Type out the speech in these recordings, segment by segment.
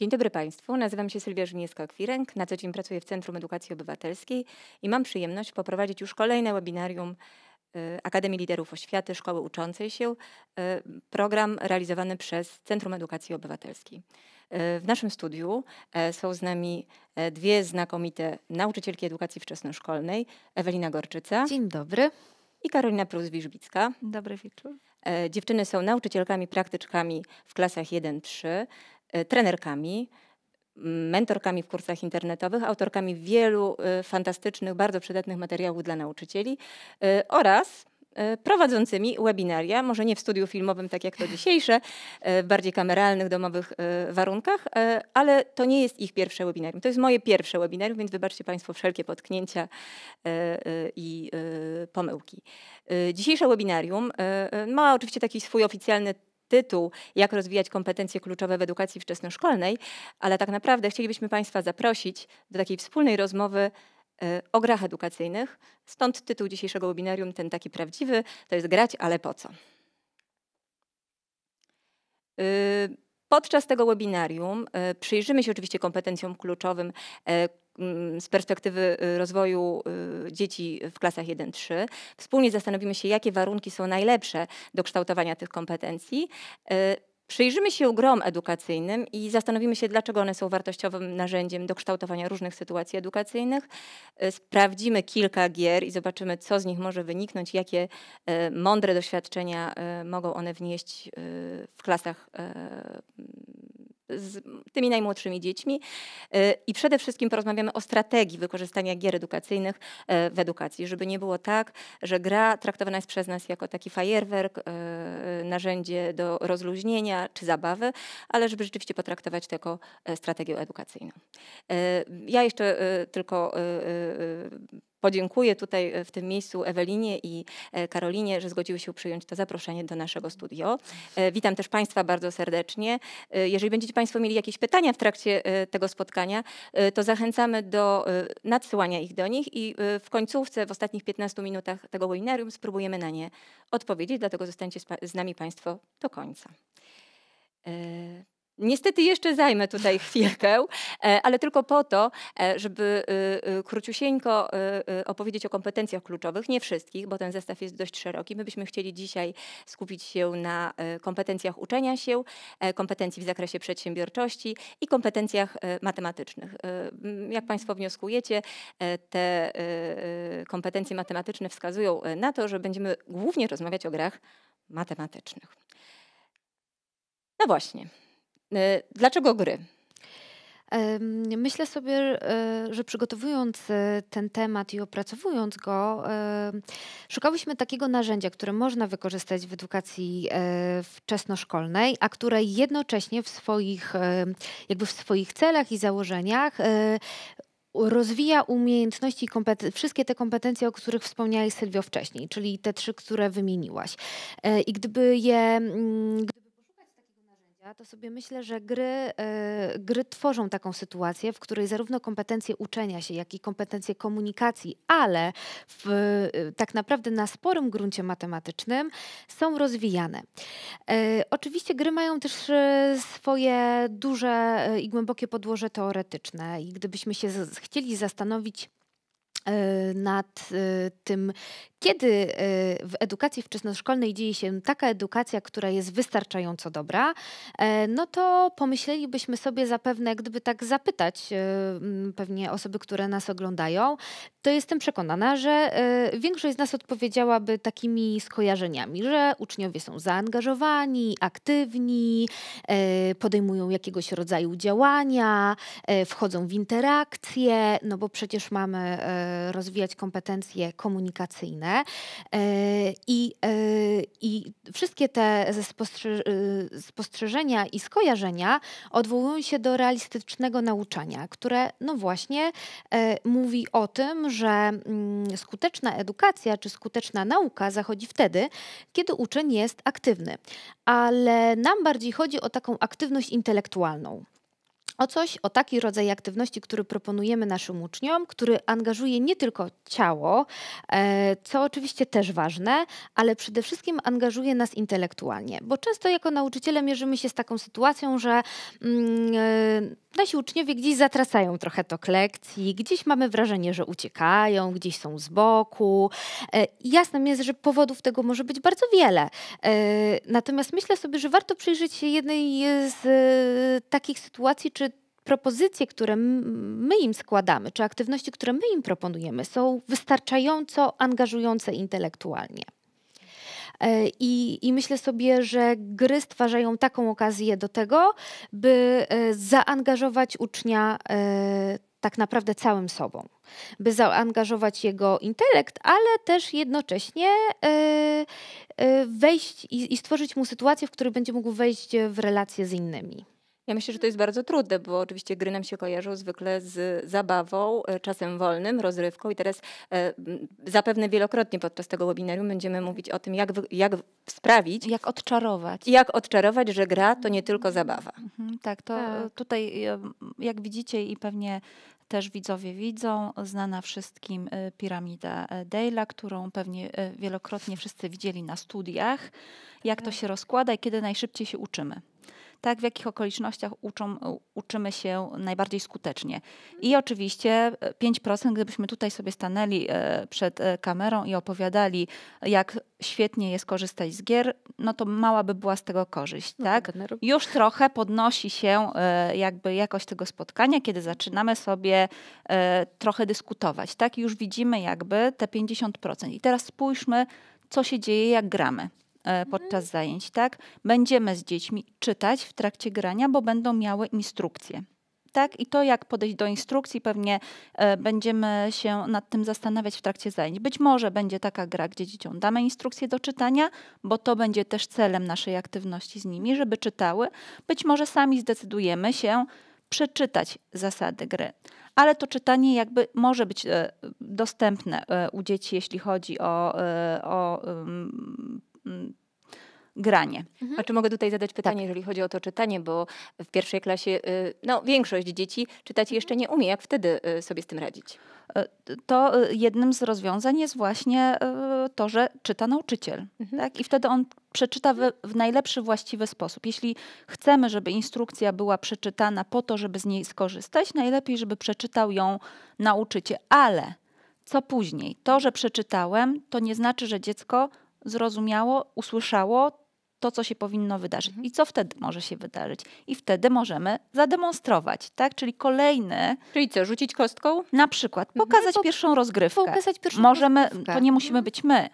Dzień dobry Państwu, nazywam się Sylwia Żuniewska-Kwiręk, na co dzień pracuję w Centrum Edukacji Obywatelskiej i mam przyjemność poprowadzić już kolejne webinarium y, Akademii Liderów Oświaty Szkoły Uczącej się, y, program realizowany przez Centrum Edukacji Obywatelskiej. Y, w naszym studiu są z nami dwie znakomite nauczycielki edukacji wczesnoszkolnej, Ewelina Gorczyca. Dzień dobry. I Karolina Prus-Wiżbicka. Dobry wieczór. Dziewczyny są nauczycielkami, praktyczkami w klasach 1-3. E, trenerkami, mm, mentorkami w kursach internetowych, autorkami wielu e, fantastycznych, bardzo przydatnych materiałów dla nauczycieli e, oraz prowadzącymi webinaria, może nie w studiu filmowym, tak jak to dzisiejsze, w bardziej kameralnych, domowych warunkach, ale to nie jest ich pierwsze webinarium. To jest moje pierwsze webinarium, więc wybaczcie Państwo wszelkie potknięcia i pomyłki. Dzisiejsze webinarium ma oczywiście taki swój oficjalny tytuł Jak rozwijać kompetencje kluczowe w edukacji wczesnoszkolnej, ale tak naprawdę chcielibyśmy Państwa zaprosić do takiej wspólnej rozmowy e, o grach edukacyjnych. Stąd tytuł dzisiejszego webinarium, ten taki prawdziwy, to jest Grać, ale po co? E, podczas tego webinarium e, przyjrzymy się oczywiście kompetencjom kluczowym, Mm, z perspektywy y, rozwoju y, dzieci w klasach 1-3. Wspólnie zastanowimy się, jakie warunki są najlepsze do kształtowania tych kompetencji. Y, przyjrzymy się grom edukacyjnym i zastanowimy się, dlaczego one są wartościowym narzędziem do kształtowania różnych sytuacji edukacyjnych. Sprawdzimy kilka gier i zobaczymy, co z nich może wyniknąć, jakie mądre doświadczenia mogą one wnieść w klasach z tymi najmłodszymi dziećmi y, i przede wszystkim porozmawiamy o strategii wykorzystania gier edukacyjnych y, w edukacji, żeby nie było tak, że gra traktowana jest przez nas jako taki fajerwerk, y, narzędzie do rozluźnienia czy zabawy, ale żeby rzeczywiście potraktować to jako strategię edukacyjną. Ja jeszcze tylko podziękuję tutaj e, w tym miejscu Ewelinie i e, Karolinie, że zgodziły się przyjąć to zaproszenie do naszego studio. E, witam też Państwa bardzo serdecznie. Jeżeli będziecie Państwo mieli jakieś pytania w trakcie tego spotkania, to zachęcamy do nadsyłania ich do nich i w końcówce, w ostatnich 15 minutach tego webinarium spróbujemy na nie odpowiedzieć, dlatego zostańcie z nami Państwo do końca. Niestety jeszcze zajmę tutaj chwilkę, e, ale tylko po to, e, żeby e, króciusieńko opowiedzieć o kompetencjach kluczowych, nie wszystkich, bo ten zestaw jest dość szeroki. My byśmy chcieli dzisiaj skupić się na kompetencjach uczenia się, kompetencji w zakresie przedsiębiorczości i kompetencjach matematycznych. Jak Państwo wnioskujecie, te kompetencje matematyczne wskazują na to, że będziemy głównie rozmawiać o grach matematycznych. No właśnie. Y, dlaczego gry? Myślę sobie, y, że przygotowując y, ten temat i opracowując go, szukałyśmy takiego narzędzia, które można wykorzystać w edukacji e, wczesnoszkolnej, a które jednocześnie w swoich, e, jakby w swoich celach i założeniach e, rozwija umiejętności i wszystkie te kompetencje, o których wspomniałaś Sylwio wcześniej, czyli te trzy, które wymieniłaś. I gdyby je... Mm, gdyby to sobie myślę, że gry, e, gry tworzą taką sytuację, w której zarówno kompetencje uczenia się, jak i kompetencje komunikacji, ale w, e, tak naprawdę na sporym gruncie matematycznym są rozwijane. E, oczywiście gry mają też swoje duże i głębokie podłoże teoretyczne i gdybyśmy się z- chcieli zastanowić, nad tym, kiedy y, w edukacji wczesnoszkolnej dzieje się taka edukacja, która jest wystarczająco dobra, e, no to pomyślelibyśmy sobie zapewne, gdyby tak zapytać y, pewnie osoby, które nas oglądają, to jestem przekonana, że y, większość z nas odpowiedziałaby takimi skojarzeniami, że uczniowie są zaangażowani, aktywni, e, podejmują jakiegoś rodzaju działania, e, wchodzą w interakcje, no bo przecież mamy rozwijać kompetencje komunikacyjne. E, I, e, i wszystkie te e, spostrzeżenia i skojarzenia odwołują się do realistycznego nauczania, które no właśnie mówi o tym, że mm, skuteczna edukacja czy skuteczna nauka zachodzi wtedy, kiedy uczeń jest aktywny. Ale nam bardziej chodzi o taką aktywność intelektualną o coś, o taki rodzaj aktywności, który proponujemy naszym uczniom, który angażuje nie tylko ciało, e, co oczywiście też ważne, ale przede wszystkim angażuje nas intelektualnie, bo często jako nauczyciele mierzymy się z taką sytuacją, że mm, e, nasi uczniowie gdzieś zatracają trochę tok lekcji, gdzieś mamy wrażenie, że uciekają, gdzieś są z boku. E, jasnym jest, że powodów tego może być bardzo wiele. E, natomiast myślę sobie, że warto przyjrzeć się jednej z e, takich sytuacji, czy propozycje, które my im składamy, czy aktywności, które my im proponujemy, są wystarczająco angażujące intelektualnie. E, I, I myślę sobie, że gry stwarzają taką okazję do tego, by e, zaangażować ucznia e, tak naprawdę całym sobą, by zaangażować jego intelekt, ale też jednocześnie wejść i, i stworzyć mu sytuację, w której będzie mógł wejść w relacje z innymi. Ja myślę, że to jest bardzo trudne, bo oczywiście gry nam się kojarzą zwykle z zabawą, e, czasem wolnym, rozrywką i teraz e, zapewne wielokrotnie podczas tego webinarium będziemy mówić o tym, jak, jak sprawić. Jak odczarować. Jak odczarować, że gra to nie tylko mhm. zabawa. Mhm, tak, to tak. E, tutaj jak widzicie i pewnie też widzowie widzą, znana wszystkim piramida Dale'a, którą pewnie wielokrotnie wszyscy widzieli na studiach, jak to tak. się rozkłada i kiedy najszybciej się uczymy tak w jakich okolicznościach uczą, uczymy się najbardziej skutecznie. I mhm. oczywiście 5%, e, gdybyśmy tutaj sobie stanęli e, przed e, kamerą i opowiadali, jak świetnie jest korzystać z gier, no to mała by była z tego korzyść, no tak? Już trochę podnosi się jakby jakość tego spotkania, kiedy zaczynamy sobie trochę dyskutować, tak? Już widzimy jakby te 50%. I teraz spójrzmy, co się dzieje, jak gramy. E, mhm. podczas zajęć, tak? Będziemy z dziećmi czytać w trakcie grania, bo będą miały instrukcje. Tak, i to jak podejść do instrukcji, pewnie e, będziemy się nad tym zastanawiać w trakcie zajęć. Być może będzie taka gra, gdzie dzieciom damy instrukcje do czytania, bo to będzie też celem naszej aktywności z nimi, żeby czytały. Być może sami zdecydujemy się przeczytać zasady gry. Ale to czytanie jakby może być e, dostępne u dzieci, jeśli chodzi o, o Mm, granie. Mhm. A czy mogę tutaj zadać pytanie, tak. jeżeli chodzi o to czytanie, bo w pierwszej klasie y, no, większość dzieci czytać mhm. jeszcze nie umie. Jak wtedy y, sobie z tym radzić? E, to y, jednym z rozwiązań jest właśnie to, że czyta nauczyciel. Mhm. Tak? I wtedy on przeczyta mhm. w, najlepszy właściwy sposób. Jeśli chcemy, żeby instrukcja była przeczytana po to, żeby z niej skorzystać, najlepiej, żeby przeczytał ją nauczyciel. Ale co później? To, że przeczytałem, to nie znaczy, że dziecko zrozumiało, usłyszało to, co się powinno wydarzyć mhm. i co wtedy może się wydarzyć. I wtedy możemy zademonstrować, tak? Czyli kolejny. Czyli co, rzucić kostką? Na przykład, mhm. no pokazać no, pierwszą rozgrywkę. Pokazać pierwszą możemy, rozgrywkę. To nie musimy mhm. być my.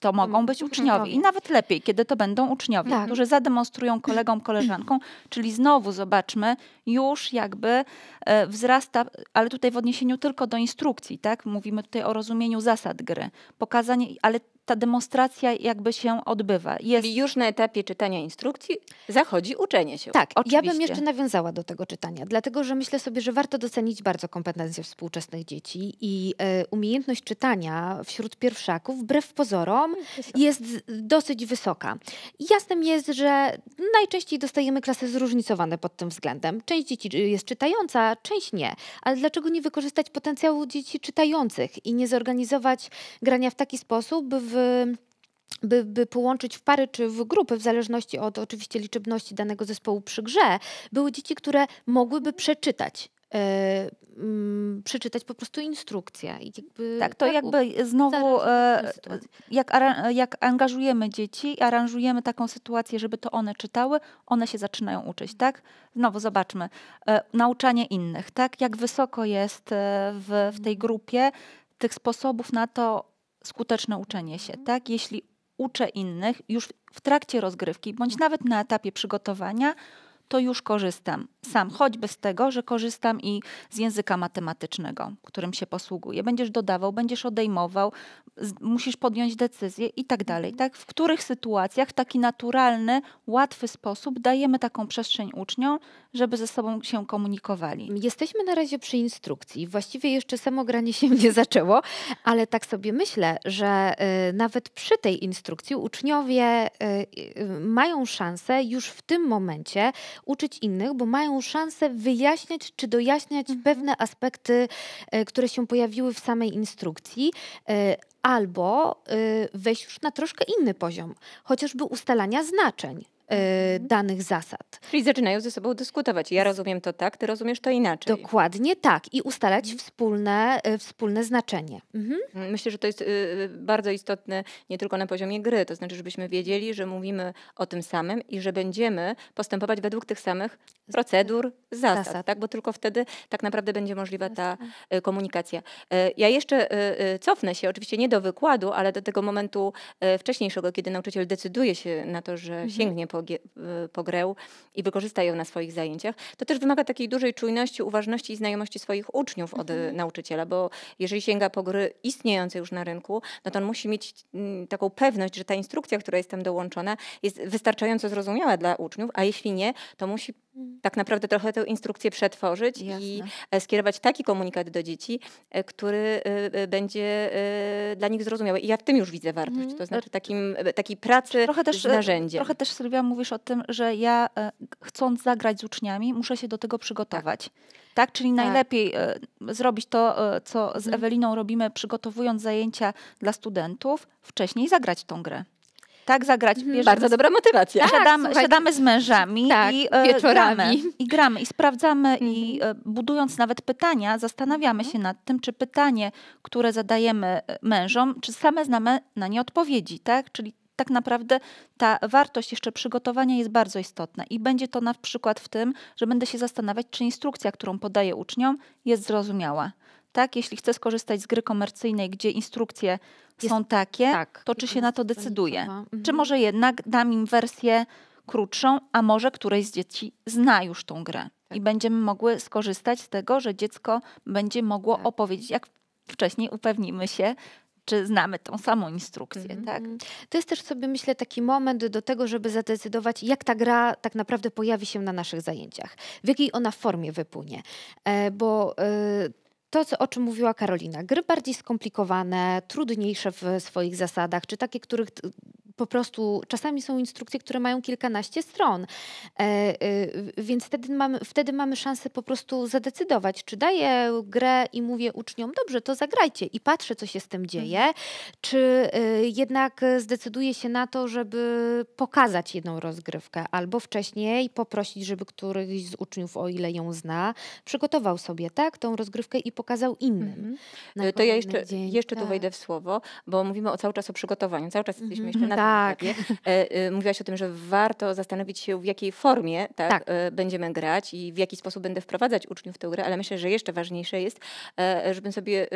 To mogą być uczniowie i nawet lepiej, kiedy to będą uczniowie, tak. którzy zademonstrują kolegom, koleżankom, czyli znowu zobaczmy, już jakby e, wzrasta, ale tutaj w odniesieniu tylko do instrukcji, tak? Mówimy tutaj o rozumieniu zasad gry, pokazanie, ale ta demonstracja jakby się odbywa. Jest... już na etapie czytania instrukcji zachodzi uczenie się. Tak, oczywiście. ja bym jeszcze nawiązała do tego czytania, dlatego że myślę sobie, że warto docenić bardzo kompetencje współczesnych dzieci i y, umiejętność czytania wśród pierwszaków, wbrew pozorom, Wysoka. jest dosyć wysoka. Jasnym jest, że najczęściej dostajemy klasy zróżnicowane pod tym względem. Część dzieci y, jest czytająca, część nie. Ale dlaczego nie wykorzystać potencjału dzieci czytających i nie zorganizować grania w taki sposób, by w by, by, połączyć w pary czy w grupy, w zależności od oczywiście liczebności danego zespołu przy grze, były dzieci, które mogłyby przeczytać. Yy, przeczytać po prostu instrukcję. I jakby, tak, to tak, jakby znowu, yy, jak, jak angażujemy dzieci, aranżujemy taką sytuację, żeby to one czytały, one się zaczynają uczyć, tak? Znowu zobaczmy, e, nauczanie innych, tak? Jak wysoko jest w, w tej grupie tych sposobów na to, skuteczne uczenie się, tak? Jeśli uczę innych już w trakcie rozgrywki, bądź nawet na etapie przygotowania, to już korzystam sam, choćby z tego, że korzystam i z języka matematycznego, którym się posługuję. Będziesz dodawał, będziesz odejmował, musisz podjąć decyzję i tak dalej. Mhm. Tak? W których sytuacjach w taki naturalny, łatwy sposób dajemy taką przestrzeń uczniom, żeby ze sobą się komunikowali? Jesteśmy na razie przy instrukcji. Właściwie jeszcze samo granie się nie zaczęło, ale tak sobie myślę, że y, nawet przy tej instrukcji uczniowie y, y, mają szansę już w tym momencie uczyć innych, bo mają szansę wyjaśniać czy dojaśniać mhm. pewne aspekty, y, które się pojawiły w samej instrukcji y, albo y, wejść już na troszkę inny poziom, chociażby ustalania znaczeń. Mhm. Y, danych zasad. Czyli zaczynają ze sobą dyskutować. Ja rozumiem to tak, ty rozumiesz to inaczej. Dokładnie tak i ustalać mhm. wspólne, y, wspólne znaczenie. Mhm. Myślę, że to jest y, bardzo istotne nie tylko na poziomie gry, to znaczy, żebyśmy wiedzieli, że mówimy o tym samym i że będziemy postępować według tych samych procedur, zasad, zasad. tak? bo tylko wtedy tak naprawdę będzie możliwa ta komunikacja. Ja jeszcze cofnę się, oczywiście nie do wykładu, ale do tego momentu wcześniejszego, kiedy nauczyciel decyduje się na to, że mhm. sięgnie po Y, pogreł i wykorzysta ją na swoich zajęciach, to też wymaga takiej dużej czujności, uważności i znajomości swoich uczniów od y, mhm. nauczyciela, bo jeżeli sięga po gry istniejące już na rynku, no to on musi mieć mm, taką pewność, że ta instrukcja, która jest tam dołączona, jest wystarczająco zrozumiała dla uczniów, a jeśli nie, to musi Mhm. tak naprawdę trochę tę instrukcję przetworzyć Jasne. i e, skierować taki komunikat do dzieci, e, który e, będzie dla nich zrozumiały. I ja w tym już widzę wartość, mhm. to znaczy takim, takiej pracy trochę też, z narzędziem. Trochę też, Sylwia, mówisz o tym, że ja chcąc zagrać z uczniami, muszę się do tego przygotować. Tak. Tak, czyli tak. najlepiej zrobić to, co z mhm. Eweliną robimy, przygotowując zajęcia dla studentów, wcześniej zagrać tą grę tak zagrać. Mhm. Bierzemy, Bardzo dobra motywacja. Tak, siadamy, tak, siadamy z mężami tak, i e, wieczorami. Gramy, i gramy i sprawdzamy i mhm. e, budując nawet pytania, zastanawiamy mhm. się nad tym, czy pytanie, które zadajemy e, mężom, czy same znamy na nie odpowiedzi, tak? Czyli tak naprawdę ta wartość jeszcze przygotowania jest bardzo istotna i będzie to na przykład w tym, że będę się zastanawiać, czy instrukcja, którą podaję uczniom, jest zrozumiała tak? Jeśli chce skorzystać z gry komercyjnej, gdzie instrukcje Jest, są takie, tak. to czy się na to decyduje? Mhm. Czy może jednak dam im wersję krótszą, a może któreś z dzieci zna już tą grę tak. i będziemy mogły skorzystać z tego, że dziecko będzie mogło tak. opowiedzieć, jak wcześniej upewnimy się, czy znamy tą samą instrukcję, mm -hmm. tak? To jest też sobie myślę taki moment do tego, żeby zadecydować, jak ta gra tak naprawdę pojawi się na naszych zajęciach, w jakiej ona formie wypłynie, e, bo e, to, o czym mówiła Karolina, gry bardziej skomplikowane, trudniejsze w swoich zasadach, czy takie, których po prostu czasami są instrukcje, które mają kilkanaście stron, e, e, więc wtedy mamy, wtedy mamy szansę po prostu zadecydować, czy daję grę i mówię uczniom, dobrze, to zagrajcie i patrzę, co się z tym dzieje, mhm. czy e, jednak zdecyduję się na to, żeby pokazać jedną rozgrywkę albo wcześniej poprosić, żeby któryś z uczniów, o ile ją zna, przygotował sobie tak tą rozgrywkę i pokazał innym. Mhm. To ja jeszcze, jeszcze tu tak. wejdę w słowo, bo mówimy o, cały czas o przygotowaniu, cały czas jesteśmy mhm. jeszcze na tak. E, y, mówiłaś o tym, że warto zastanowić się, w jakiej formie tak, tak. E, będziemy grać i w jaki sposób będę wprowadzać uczniów w tę grę, ale myślę, że jeszcze ważniejsze jest, e, żebym sobie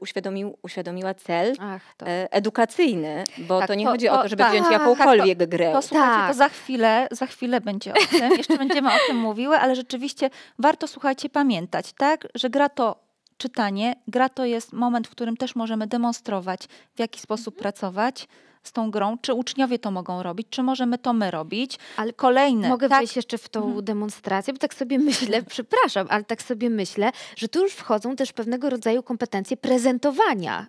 uświadomił, uświadomiła cel Ach, edukacyjny, bo tak, to nie chodzi o to, żeby tak, wziąć tak, jakąkolwiek to, grę. to, tak. to za chwilę, za chwilę będzie o tym, jeszcze będziemy o tym mówiły, ale rzeczywiście warto, słuchajcie, pamiętać, tak, że gra to czytanie, gra to jest moment, w którym też możemy demonstrować, w jaki sposób mhm. pracować, z tą grą, czy uczniowie to mogą robić, czy możemy to my robić. Ale kolejne. Mogę tak? wejść jeszcze w tą mhm. demonstrację, bo tak sobie myślę, przepraszam, ale tak sobie myślę, że tu już wchodzą też pewnego rodzaju kompetencje prezentowania.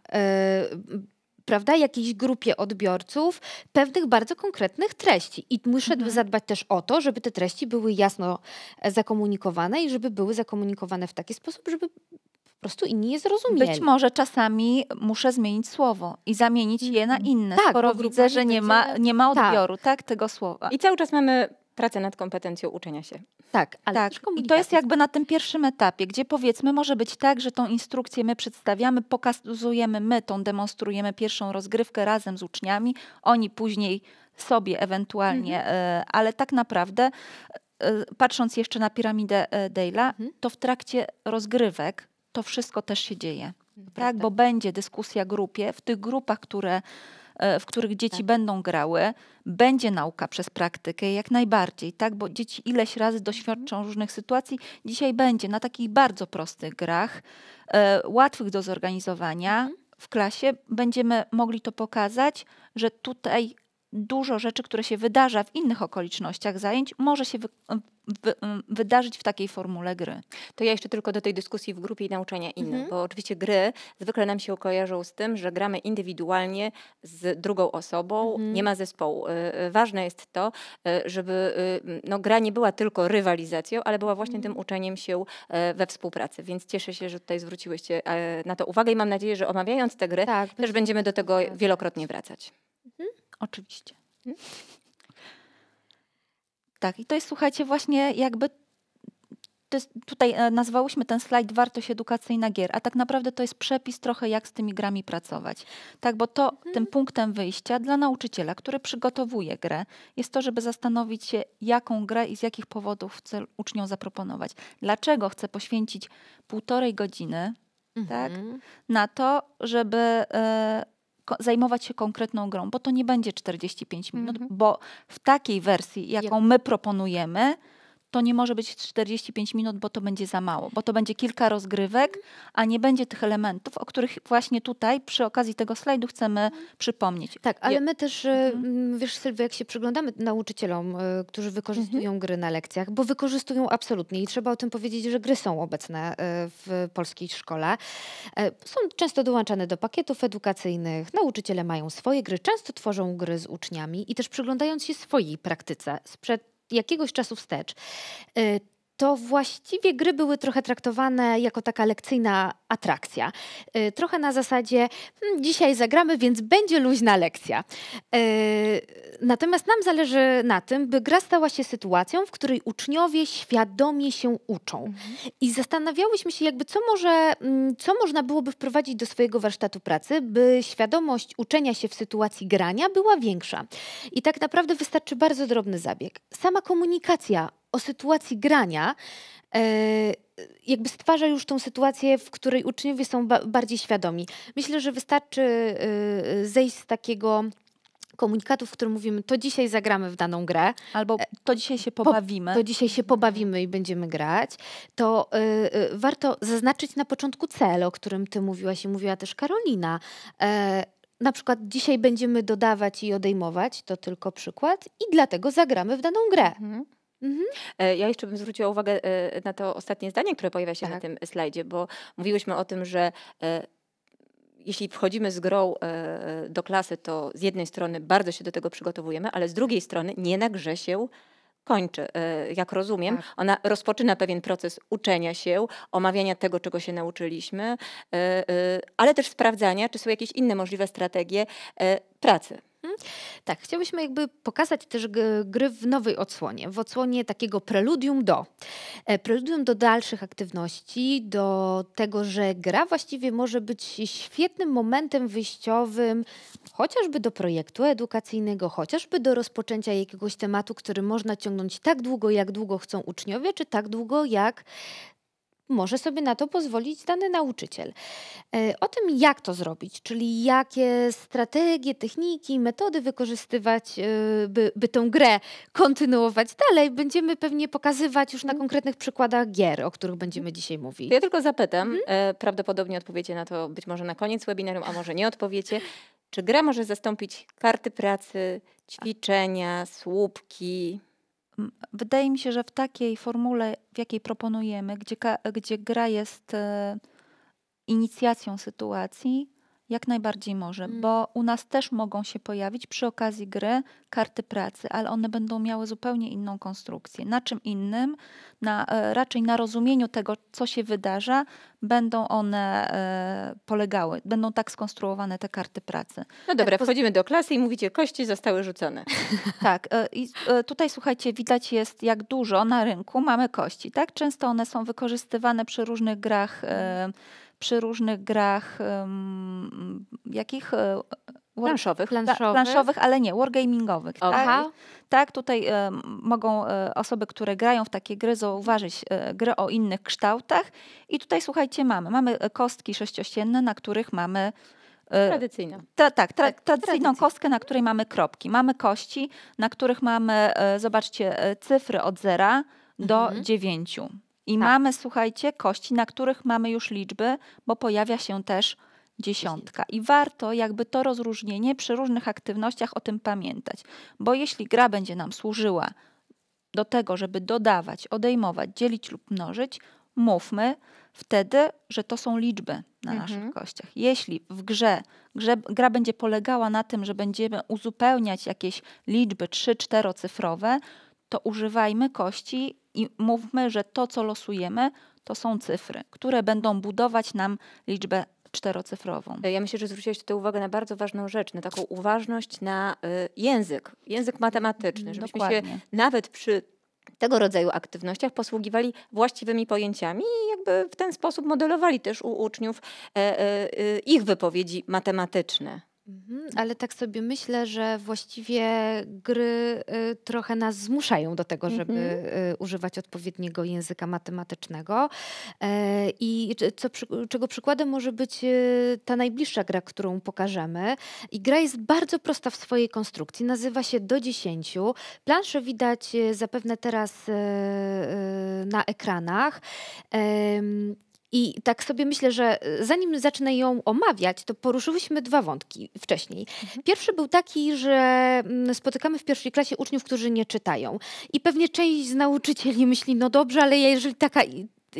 Yy, prawda, jakiejś grupie odbiorców pewnych bardzo konkretnych treści. I muszę mhm. zadbać też o to, żeby te treści były jasno zakomunikowane i żeby były zakomunikowane w taki sposób, żeby po prostu inni je zrozumieli. Być może czasami muszę zmienić słowo i zamienić je na inne, tak, skoro widzę, że nie ma, nie ma tak. odbioru tak. tak. tego słowa. I cały czas mamy pracę nad kompetencją uczenia się. Tak, ale tak. I to jest jakby na tym pierwszym etapie, gdzie powiedzmy może być tak, że tą instrukcję my przedstawiamy, pokazujemy my, tą demonstrujemy pierwszą rozgrywkę razem z uczniami, oni później sobie ewentualnie, mhm. E, ale tak naprawdę e, e, patrząc jeszcze na piramidę Dale'a, mhm. to w trakcie rozgrywek to wszystko też się dzieje. Tak, bo będzie dyskusja grupie, w tych grupach, które, e, w których dzieci tak. będą grały, będzie nauka przez praktykę jak najbardziej, tak? Bo dzieci ileś razy mhm. doświadczą różnych sytuacji. Dzisiaj będzie na takich bardzo prostych grach, e, łatwych do zorganizowania. Mhm. W klasie będziemy mogli to pokazać, że tutaj dużo rzeczy, które się wydarza w innych okolicznościach zajęć, może się wy, wy, wydarzyć w takiej formule gry. To ja jeszcze tylko do tej dyskusji w grupie i nauczania innych, mhm. bo oczywiście gry zwykle nam się kojarzą z tym, że gramy indywidualnie z drugą osobą, mhm. nie ma zespołu. Y, y, ważne jest to, y, żeby no, gra nie była tylko rywalizacją, ale była właśnie mhm. tym uczeniem się e, we współpracy. Więc cieszę się, że tutaj zwróciłyście e, na to uwagę i mam nadzieję, że omawiając te gry tak, też będziemy do tego tak. wielokrotnie wracać. Oczywiście. Hmm? Tak, i to jest, słuchajcie, właśnie jakby jest, tutaj e, nazwałyśmy ten slajd wartość edukacyjna gier, a tak naprawdę to jest przepis trochę jak z tymi grami pracować. Tak, bo to mhm. tym punktem wyjścia dla nauczyciela, który przygotowuje grę, jest to, żeby zastanowić się, jaką grę i z jakich powodów chce uczniom zaproponować. Dlaczego chcę poświęcić półtorej godziny tak, mhm. tak, na to, żeby e, zajmować się konkretną grą, bo to nie będzie 45 minut, mhm. bo w takiej wersji, jaką my proponujemy, to nie może być 45 minut, bo to będzie za mało, bo to będzie kilka rozgrywek, a nie będzie tych elementów, o których właśnie tutaj przy okazji tego slajdu chcemy przypomnieć. Tak, ale my też, e, mhm. wiesz Sylwia, jak się przyglądamy nauczycielom, e, którzy wykorzystują mhm. gry na lekcjach, bo wykorzystują absolutnie i trzeba o tym powiedzieć, że gry są obecne e, w polskiej szkole. Są często dołączane do pakietów edukacyjnych, nauczyciele mają swoje gry, często tworzą gry z uczniami i też przyglądając się swojej praktyce sprzed jakiegoś czasu wstecz, y, to właściwie gry były trochę traktowane jako taka lekcyjna atrakcja. Y, trochę na zasadzie hmm, dzisiaj zagramy, więc będzie luźna lekcja. Y, natomiast nam zależy na tym, by gra stała się sytuacją, w której uczniowie świadomie się uczą. Mhm. I zastanawiałyśmy się jakby co może, mm, co można byłoby wprowadzić do swojego warsztatu pracy, by świadomość uczenia się w sytuacji grania była większa. I tak naprawdę wystarczy bardzo drobny zabieg. Sama komunikacja o sytuacji grania e, jakby stwarza już tą sytuację, w której uczniowie są ba bardziej świadomi. Myślę, że wystarczy y, zejść z takiego komunikatu, w którym mówimy, to dzisiaj zagramy w daną grę. Albo e, to dzisiaj się pobawimy. Po, to dzisiaj się pobawimy i będziemy grać. To y, y, warto zaznaczyć na początku cel, o którym ty mówiłaś i mówiła też Karolina. E, na przykład dzisiaj będziemy dodawać i odejmować, to tylko przykład, i dlatego zagramy w daną grę. Mhm. Mhm. E, ja jeszcze bym zwróciła uwagę e, na to ostatnie zdanie, które pojawia się tak. na tym slajdzie, bo mówiłyśmy o tym, że e, jeśli wchodzimy z grą do klasy, to z jednej strony bardzo się do tego przygotowujemy, ale z drugiej strony nie na grze się kończy, jak rozumiem. Tak. Ona rozpoczyna pewien proces uczenia się, omawiania tego, czego się nauczyliśmy, ale też sprawdzania, czy są jakieś inne możliwe strategie pracy. Tak, chciałyśmy jakby pokazać też gry w nowej odsłonie, w odsłonie takiego preludium do. E, preludium do dalszych aktywności, do tego, że gra właściwie może być świetnym momentem wyjściowym chociażby do projektu edukacyjnego, chociażby do rozpoczęcia jakiegoś tematu, który można ciągnąć tak długo, jak długo chcą uczniowie, czy tak długo, jak może sobie na to pozwolić dany nauczyciel. E, o tym, jak to zrobić, czyli jakie strategie, techniki, metody wykorzystywać, e, by, by tą grę kontynuować dalej, będziemy pewnie pokazywać już na mhm. konkretnych przykładach gier, o których będziemy dzisiaj mówić. Ja tylko zapytam, mhm. E, prawdopodobnie odpowiecie na to być może na koniec webinaru, a może nie odpowiecie. Czy gra może zastąpić karty pracy, ćwiczenia, słupki? wydaje mi się, że w takiej formule, w jakiej proponujemy, gdzie, gdzie gra jest e, inicjacją sytuacji, jak najbardziej może, mm. bo u nas też mogą się pojawić przy okazji gry karty pracy, ale one będą miały zupełnie inną konstrukcję. Na czym innym, na, e, raczej na rozumieniu tego, co się wydarza, będą one e, polegały, będą tak skonstruowane te karty pracy. No dobra, tak, wchodzimy do klasy i mówicie, kości zostały rzucone. tak, e, i e, tutaj słuchajcie, widać jest jak dużo na rynku mamy kości, tak? Często one są wykorzystywane przy różnych grach e, przy różnych grach, um, jakich e, planszowych, planszowych. planszowych, ale nie, wargamingowych. Tak? tak, tutaj e, mogą e, osoby, które grają w takie gry, zauważyć gry o innych kształtach. I tutaj słuchajcie, mamy. Mamy kostki sześciościenne na których mamy Tradycyjną. Tra, tak, tra, tak, tradycyjną kostkę, na której mamy kropki. Mamy kości, na których mamy, zobaczcie, cyfry od zera do mhm. dziewięciu. Mhm. I tak. mamy, słuchajcie, kości, na których mamy już liczby, bo pojawia się też dziesiątka. I warto jakby to rozróżnienie przy różnych aktywnościach o tym pamiętać, bo jeśli gra będzie nam służyła do tego, żeby dodawać, odejmować, dzielić lub mnożyć, mówmy wtedy, że to są liczby na mhm. naszych kościach. Jeśli w grze, grze gra będzie polegała na tym, że będziemy uzupełniać jakieś liczby 3-4 cyfrowe, to używajmy kości i mówmy, że to, co losujemy, to są cyfry, które będą budować nam liczbę czterocyfrową. Ja myślę, że zwróciłeś tutaj uwagę na bardzo ważną rzecz, na taką uważność na y, język, język matematyczny, żebyśmy Dokładnie. się nawet przy tego rodzaju aktywnościach posługiwali właściwymi pojęciami i jakby w ten sposób modelowali też u uczniów e, e, e, ich wypowiedzi matematyczne. Mhm, ale tak sobie myślę, że właściwie gry y, trochę nas zmuszają do tego, żeby mhm. y, używać odpowiedniego języka matematycznego. E, I co, czego przykładem może być y, ta najbliższa gra, którą pokażemy. I gra jest bardzo prosta w swojej konstrukcji. Nazywa się Do 10. Planszę widać zapewne teraz na ekranach. I tak sobie myślę, że y, zanim zacznę ją omawiać, to poruszyłyśmy dwa wątki wcześniej. Mhm. Pierwszy był taki, że mm, spotykamy w pierwszej klasie uczniów, którzy nie czytają. I pewnie część z nauczycieli myśli, no dobrze, ale ja jeżeli taka,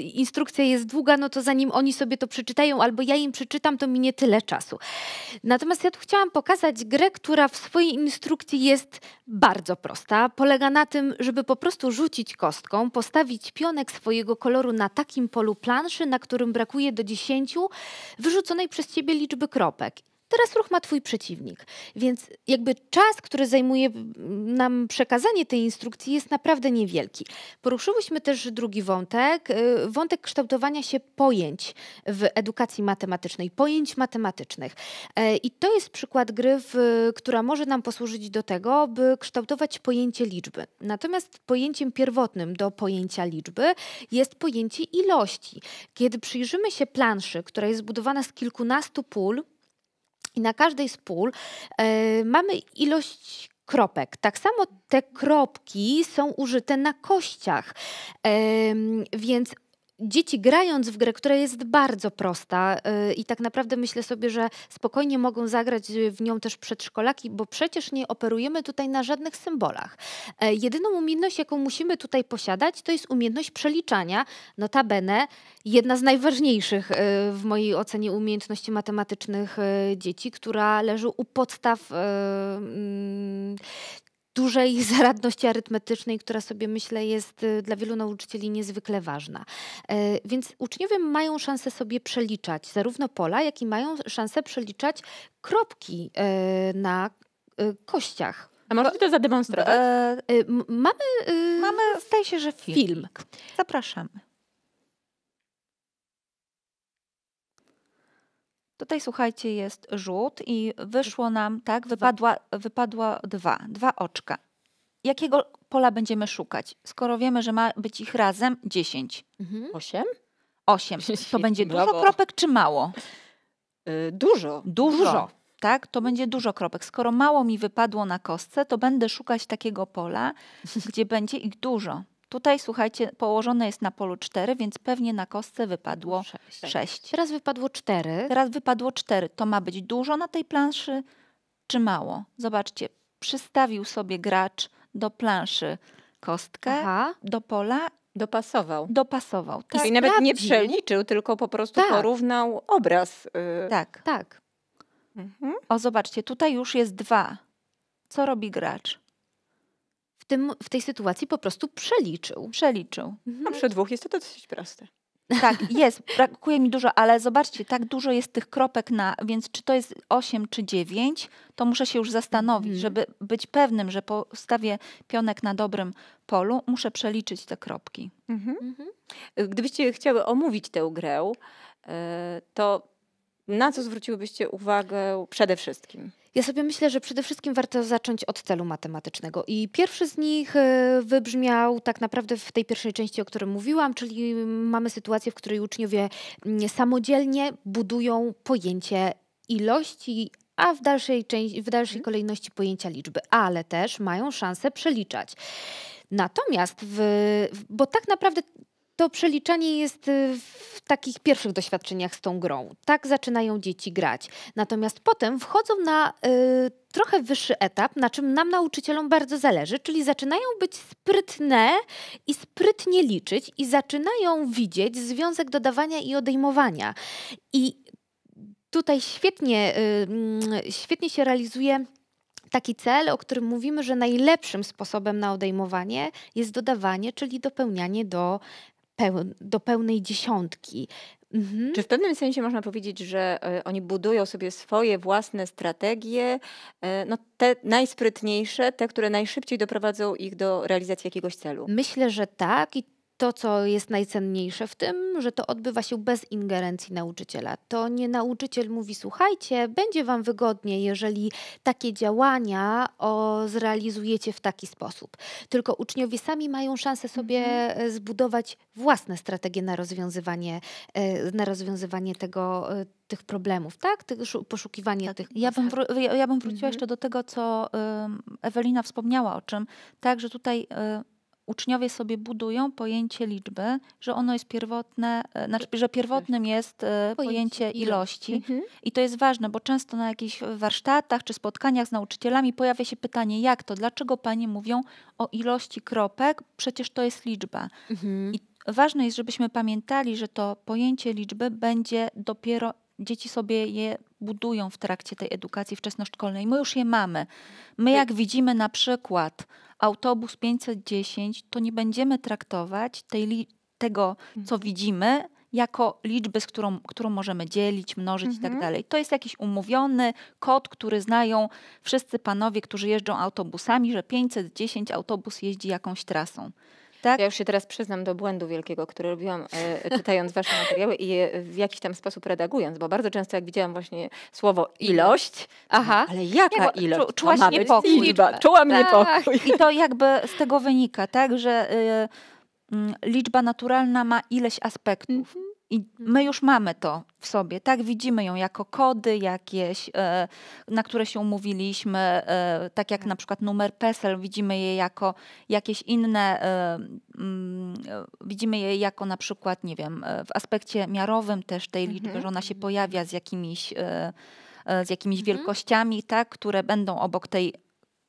instrukcja jest długa, no to zanim oni sobie to przeczytają albo ja im przeczytam, to minie tyle czasu. Natomiast ja tu chciałam pokazać grę, która w swojej instrukcji jest bardzo prosta. Polega na tym, żeby po prostu rzucić kostką, postawić pionek swojego koloru na takim polu planszy, na którym brakuje do 10 wyrzuconej przez ciebie liczby kropek. Teraz ruch ma twój przeciwnik. Więc jakby czas, który zajmuje nam przekazanie tej instrukcji jest naprawdę niewielki. Poruszyłyśmy też drugi wątek, y, wątek kształtowania się pojęć w edukacji matematycznej, pojęć matematycznych. E, I to jest przykład gry, która może nam posłużyć do tego, by kształtować pojęcie liczby. Natomiast pojęciem pierwotnym do pojęcia liczby jest pojęcie ilości. Kiedy przyjrzymy się planszy, która jest zbudowana z kilkunastu pól, i na każdej z pól e, mamy ilość kropek. Tak samo te kropki są użyte na kościach. Yy, więc dzieci grając w grę, która jest bardzo prosta yy, i tak naprawdę myślę sobie, że spokojnie mogą zagrać w nią też przedszkolaki, bo przecież nie operujemy tutaj na żadnych symbolach. E, jedyną umiejętność, jaką musimy tutaj posiadać, to jest umiejętność przeliczania. Notabene jedna z najważniejszych yy, w mojej ocenie umiejętności matematycznych y, dzieci, która leży u podstaw y, mm, dużej zaradności arytmetycznej, która sobie myślę jest y, dla wielu nauczycieli niezwykle ważna. E, więc uczniowie mają szansę sobie przeliczać zarówno pola, jak i mają szansę przeliczać kropki e, na e, kościach. A możecie to zademonstrować? Mamy, y, mamy, zdaje się, że film. film. Zapraszamy. Tutaj słuchajcie, jest rzut i wyszło nam, tak, wypadła, wypadła dwa, dwa oczka. Jakiego pola będziemy szukać? Skoro wiemy, że ma być ich razem 10. Mhm. Osiem? Osiem. To będzie dużo kropek czy mało? Y, dużo. Dużo. Tak, to będzie dużo kropek. Skoro mało mi wypadło na kostce, to będę szukać takiego pola, gdzie będzie ich dużo. Tutaj, słuchajcie, położone jest na polu 4, więc pewnie na kostce wypadło 6. 6. Teraz wypadło 4. Teraz wypadło 4. To ma być dużo na tej planszy, czy mało? Zobaczcie, przystawił sobie gracz do planszy kostkę, Aha. do pola Dopasował. Dopasował. Tak. I nawet nie przeliczył, tylko po prostu tak. porównał obraz. Yy. Tak. Tak. Mhm. O, zobaczcie, tutaj już jest dwa. Co robi gracz? w, tym, w tej sytuacji po prostu przeliczył. Przeliczył. Mhm. A przy dwóch jest to dosyć proste. Tak, jest. Brakuje mi dużo, ale zobaczcie, tak dużo jest tych kropek na, więc czy to jest 8 czy 9, to muszę się już zastanowić, mhm. żeby być pewnym, że postawię pionek na dobrym polu, muszę przeliczyć te kropki. Mhm. mhm. Gdybyście chciały omówić tę grę, e, to na co zwróciłybyście uwagę przede wszystkim? Ja sobie myślę, że przede wszystkim warto zacząć od celu matematycznego. I pierwszy z nich e, wybrzmiał tak naprawdę w tej pierwszej części, o której mówiłam, czyli mamy sytuację, w której uczniowie mm, samodzielnie budują pojęcie ilości a w dalszej, części, w dalszej mhm. kolejności pojęcia liczby, ale też mają szansę przeliczać. Natomiast, w, bo tak naprawdę to przeliczanie jest y, w takich pierwszych doświadczeniach z tą grą. Tak zaczynają dzieci grać. Natomiast potem wchodzą na y, trochę wyższy etap, na czym nam nauczycielom bardzo zależy, czyli zaczynają być sprytne i sprytnie liczyć i zaczynają widzieć związek dodawania i odejmowania. I tutaj świetnie, y, mm, świetnie się realizuje taki cel, o którym mówimy, że najlepszym sposobem na odejmowanie jest dodawanie, czyli dopełnianie do do pełnej dziesiątki. Mhm. Czy w pewnym sensie można powiedzieć, że e, oni budują sobie swoje własne strategie, e, no te najsprytniejsze, te, które najszybciej doprowadzą ich do realizacji jakiegoś celu? Myślę, że tak i to, co jest najcenniejsze w tym, że to odbywa się bez ingerencji nauczyciela. To nie nauczyciel mówi: Słuchajcie, będzie Wam wygodnie, jeżeli takie działania o, zrealizujecie w taki sposób. Tylko uczniowie sami mają szansę sobie mhm. E, zbudować własne strategie na rozwiązywanie, e, na rozwiązywanie tego e, tych problemów, tak? Tych, poszukiwanie tak. tych. Ja bym, ja, ja bym wróciła mhm. jeszcze do tego, co Ewelina wspomniała, o czym tak, że tutaj uczniowie sobie budują pojęcie liczby, że ono jest pierwotne, e, znaczy, że pierwotnym tak. jest e, pojęcie, ilości. Mhm. I to jest ważne, bo często na jakichś warsztatach czy spotkaniach z nauczycielami pojawia się pytanie, jak to, dlaczego panie mówią o ilości kropek, przecież to jest liczba. Mhm. I ważne jest, żebyśmy pamiętali, że to pojęcie liczby będzie dopiero dzieci sobie je budują w trakcie tej edukacji wczesnoszkolnej. My już je mamy. My jak widzimy na przykład autobus 510, to nie będziemy traktować tej, tego, co mhm. widzimy, jako liczby, z którą, którą możemy dzielić, mnożyć mhm. i tak mhm. dalej. To jest jakiś umówiony kod, który znają wszyscy panowie, którzy jeżdżą autobusami, że 510 autobus jeździ jakąś trasą tak? Ja już się teraz przyznam do błędu wielkiego, który robiłam e, czytając wasze materiały i je w jakiś tam sposób redagując, bo bardzo często jak widziałam właśnie słowo ilość, Aha. ale jaka nie, ilość? Czu, czułaś to niepokój. Liczba. Czułam tak. niepokój. I to jakby z tego wynika, tak, że... Y, mm, liczba naturalna ma ileś aspektów. Mhm. I mhm. my już mamy to w sobie, tak? Widzimy ją jako kody jakieś, e, na które się umówiliśmy, e, tak jak tak. na przykład numer PESEL, widzimy je jako jakieś inne, e, mm, widzimy je jako na przykład, nie wiem, w aspekcie miarowym też tej mhm. liczby, że ona się mhm. pojawia z jakimiś, z jakimiś wielkościami, tak? Które będą obok tej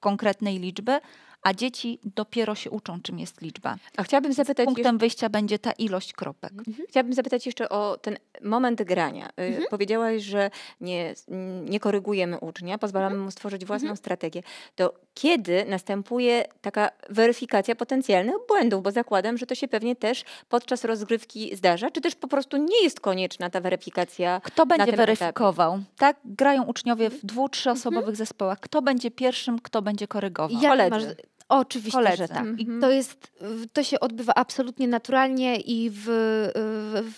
konkretnej liczby, a dzieci dopiero się uczą, czym jest liczba. A chciałabym zapytać. Punktem jeszcze... wyjścia będzie ta ilość kropek. Mhm. Chciałabym zapytać jeszcze o ten moment grania. Y, mhm. Powiedziałaś, że nie, nie korygujemy ucznia, pozwalamy mhm. mu stworzyć własną mhm. strategię. To kiedy następuje taka weryfikacja potencjalnych błędów? Bo zakładam, że to się pewnie też podczas rozgrywki zdarza, czy też po prostu nie jest konieczna ta weryfikacja. Kto będzie weryfikował? Etapie? Tak, grają uczniowie w mhm. dwu, trzyosobowych mhm. zespołach. Kto będzie pierwszym, kto będzie korygował? Ja, Oczywiście, że tak. I mhm. to, jest, to się odbywa absolutnie naturalnie i w,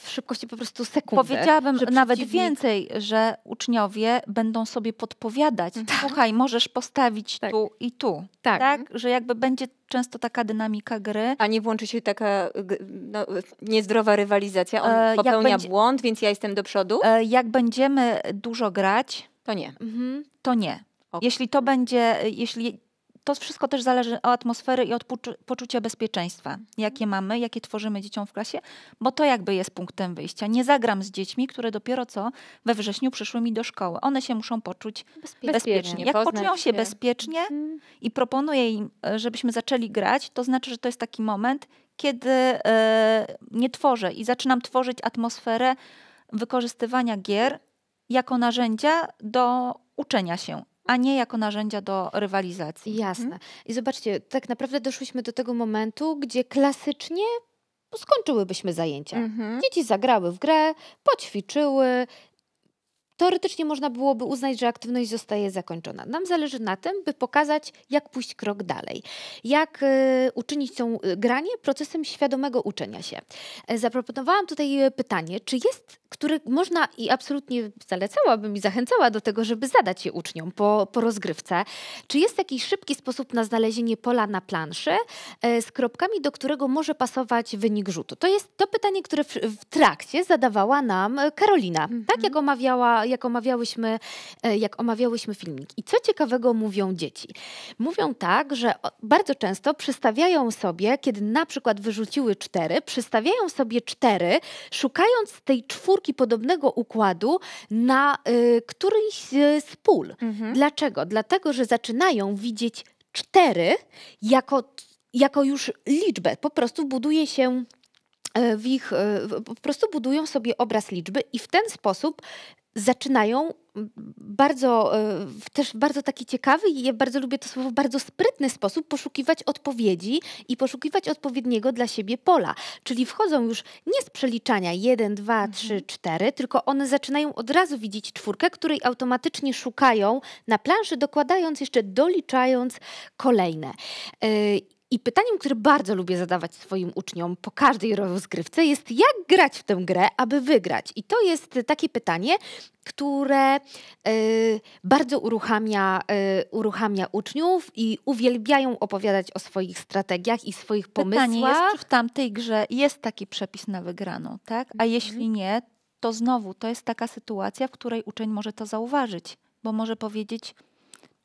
w szybkości po prostu sekundy. Powiedziałabym nawet więcej, że uczniowie będą sobie podpowiadać. Mhm. Tak. Słuchaj, możesz postawić tak. tu i tu. Tak. tak. Że jakby będzie często taka dynamika gry. A nie włączy się taka no, niezdrowa rywalizacja. On e, popełnia będzie... błąd, więc ja jestem do przodu. E, jak będziemy dużo grać, to nie. Mhm. To nie. Okay. Jeśli to będzie, jeśli to wszystko też zależy od atmosfery i od poczucia bezpieczeństwa, jakie mamy, jakie tworzymy dzieciom w klasie, bo to jakby jest punktem wyjścia. Nie zagram z dziećmi, które dopiero co we wrześniu przyszły mi do szkoły. One się muszą poczuć bezpiecznie. bezpiecznie. Jak poczują się, się. bezpiecznie mhm. i proponuję im, e, żebyśmy zaczęli grać, to znaczy, że to jest taki moment, kiedy e, nie tworzę i zaczynam tworzyć atmosferę wykorzystywania gier jako narzędzia do uczenia się a nie jako narzędzia do rywalizacji. Jasne. Mhm. I zobaczcie, tak naprawdę doszłyśmy do tego momentu, gdzie klasycznie no, skończyłybyśmy zajęcia. Mhm. Dzieci zagrały w grę, poćwiczyły, teoretycznie można byłoby uznać, że aktywność zostaje zakończona. Nam zależy na tym, by pokazać, jak pójść krok dalej, jak y, uczynić tą y, granie procesem świadomego uczenia się. E, zaproponowałam tutaj e, pytanie, czy jest, które można i absolutnie zalecałabym i zachęcała do tego, żeby zadać je uczniom po, po rozgrywce. Czy jest jakiś szybki sposób na znalezienie pola na planszy e, z kropkami, do którego może pasować wynik rzutu? To jest to pytanie, które w, w trakcie zadawała nam Karolina, mhm. tak jak mhm. omawiała jak omawiałyśmy, e, jak omawiałyśmy filmik. I co ciekawego mówią dzieci? Mówią tak, że bardzo często przystawiają sobie, kiedy na przykład wyrzuciły cztery, przystawiają sobie cztery, szukając tej czwórki podobnego układu na y, któryś z pól. Mhm. Dlaczego? Dlatego, że zaczynają widzieć cztery jako, jako już liczbę. Po prostu buduje się e, w ich, e, po prostu budują sobie obraz liczby i w ten sposób zaczynają bardzo, e, też bardzo taki ciekawy i ja bardzo lubię to słowo, bardzo sprytny sposób poszukiwać odpowiedzi i poszukiwać odpowiedniego dla siebie pola. Czyli wchodzą już nie z przeliczania 1, 2, 3, 4, tylko one zaczynają od razu widzieć czwórkę, której automatycznie szukają na planszy, dokładając jeszcze, doliczając kolejne. E, i pytaniem, które bardzo lubię zadawać swoim uczniom po każdej rozgrywce, jest jak grać w tę grę, aby wygrać. I to jest takie pytanie, które y, bardzo uruchamia, y, uruchamia uczniów i uwielbiają opowiadać o swoich strategiach i swoich pomysłach. Pytanie jest, czy w tamtej grze jest taki przepis na wygraną, tak? A mhm. jeśli nie, to znowu to jest taka sytuacja, w której uczeń może to zauważyć, bo może powiedzieć,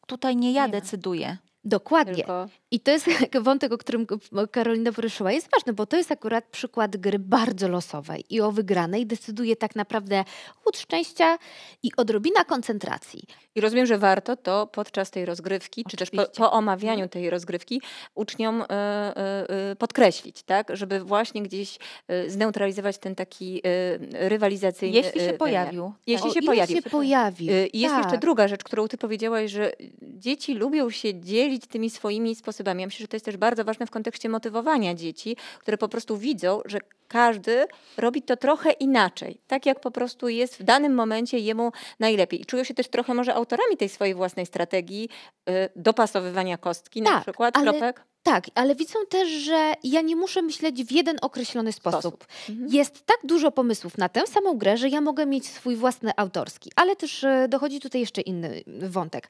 tutaj nie ja nie decyduję, Dokładnie. Tylko... I to jest wątek, o którym Karolina poruszyła, jest ważny, bo to jest akurat przykład gry bardzo losowej i o wygranej decyduje tak naprawdę chód szczęścia i odrobina koncentracji. I rozumiem, że warto to podczas tej rozgrywki, Oczywiście. czy też po, po omawianiu tej rozgrywki uczniom y, y, podkreślić, tak? Żeby właśnie gdzieś y, zneutralizować ten taki rywalizacyjny... Jeśli się pojawił. Jeśli się pojawił. Się pojawił. Jest tak. jeszcze druga rzecz, którą ty powiedziałaś, że dzieci lubią się dzielić tymi swoimi sposobami. Ja myślę, że to jest też bardzo ważne w kontekście motywowania dzieci, które po prostu widzą, że każdy robi to trochę inaczej, tak jak po prostu jest w danym momencie jemu najlepiej. I czują się też trochę może autorami tej swojej własnej strategii y, dopasowywania kostki tak, na przykład, ale... kropek. Tak, ale widzą też, że ja nie muszę myśleć w jeden określony sposób. sposób. Mhm. Jest tak dużo pomysłów na tę samą grę, że ja mogę mieć swój własny autorski, ale też e, dochodzi tutaj jeszcze inny wątek.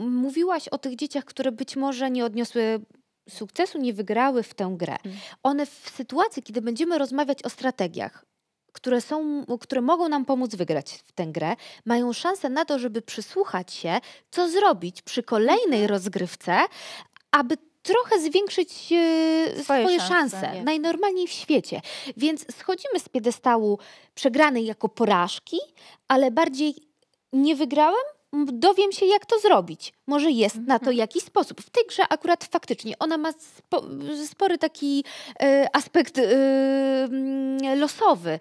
Mówiłaś o tych dzieciach, które być może nie odniosły sukcesu, nie wygrały w tę grę. Mhm. One w sytuacji, kiedy będziemy rozmawiać o strategiach, które, są, które mogą nam pomóc wygrać w tę grę, mają szansę na to, żeby przysłuchać się, co zrobić przy kolejnej mhm. rozgrywce, aby trochę zwiększyć e, swoje, swoje szanse, szanse najnormalniej w świecie. Więc schodzimy z piedestału przegranej jako porażki, ale bardziej nie wygrałem, dowiem się, jak to zrobić może jest na to mhm. jakiś sposób. W tej grze akurat faktycznie ona ma spo, spory taki e, aspekt e, mm, losowy. E,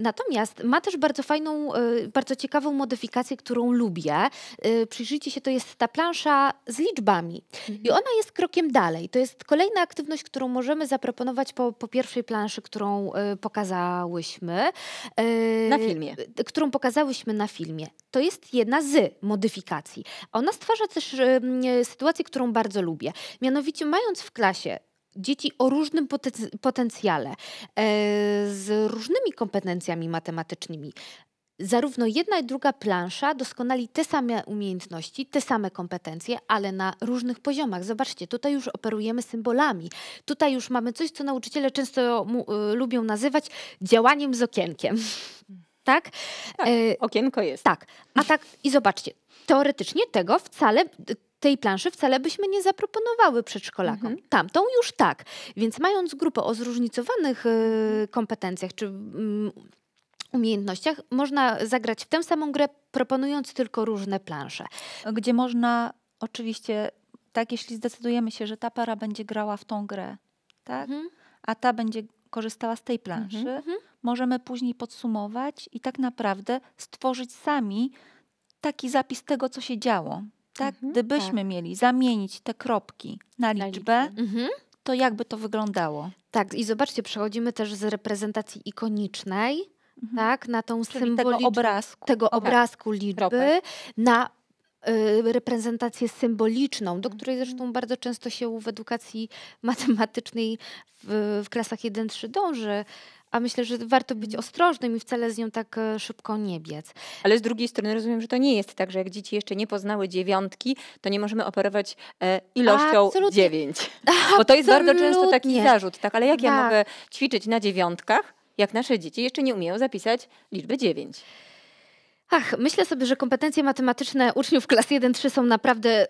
natomiast ma też bardzo fajną, e, bardzo ciekawą modyfikację, którą lubię. E, przyjrzyjcie się, to jest ta plansza z liczbami. Mhm. I ona jest krokiem dalej. To jest kolejna aktywność, którą możemy zaproponować po, po pierwszej planszy, którą e, pokazałyśmy. na filmie. Którą pokazałyśmy na filmie. To jest jedna z modyfikacji. Ona ona stwarza też y, e, sytuację, którą bardzo lubię. Mianowicie mając w klasie dzieci o różnym potencjale, e, z różnymi kompetencjami matematycznymi, zarówno jedna i druga plansza doskonali te same umiejętności, te same kompetencje, ale na różnych poziomach. Zobaczcie, tutaj już operujemy symbolami. Tutaj już mamy coś, co nauczyciele często mu, y, lubią nazywać działaniem z okienkiem. Mhm tak? tak y, okienko jest. Tak. A tak, i zobaczcie, teoretycznie tego wcale, tej planszy wcale byśmy nie zaproponowały przedszkolakom. Mhm. Tamtą już tak. Więc mając grupę o zróżnicowanych y, kompetencjach czy y, umiejętnościach, można zagrać w tę samą grę, proponując tylko różne plansze. Gdzie można oczywiście, tak, jeśli zdecydujemy się, że ta para będzie grała w tą grę, tak? Mhm. A ta będzie korzystała z tej planszy, mhm. mhm możemy później podsumować i tak naprawdę stworzyć sami taki zapis tego, co się działo. Tak, mhm, gdybyśmy tak. mieli zamienić te kropki na liczbę, na liczbę. Mhm. to jakby to wyglądało? Tak, i zobaczcie, przechodzimy też z reprezentacji ikonicznej, mhm. tak, na tą symboliczną tego obrazku, tego tak. obrazku liczby, na y, reprezentację symboliczną, do której mhm. zresztą bardzo często się w edukacji matematycznej w, w klasach 1-3 dąży a myślę, że warto być mhm. ostrożnym i wcale z nią tak e, szybko nie biec. Ale z drugiej strony rozumiem, że to nie jest tak, że jak dzieci jeszcze nie poznały dziewiątki, to nie możemy operować e, ilością Absolutnie. dziewięć. Bo to jest Absolutnie. bardzo często taki zarzut, tak? Ale jak tak. ja mogę ćwiczyć na dziewiątkach, jak nasze dzieci jeszcze nie umieją zapisać liczby dziewięć? Ach, myślę sobie, że kompetencje matematyczne uczniów klas 1-3 są naprawdę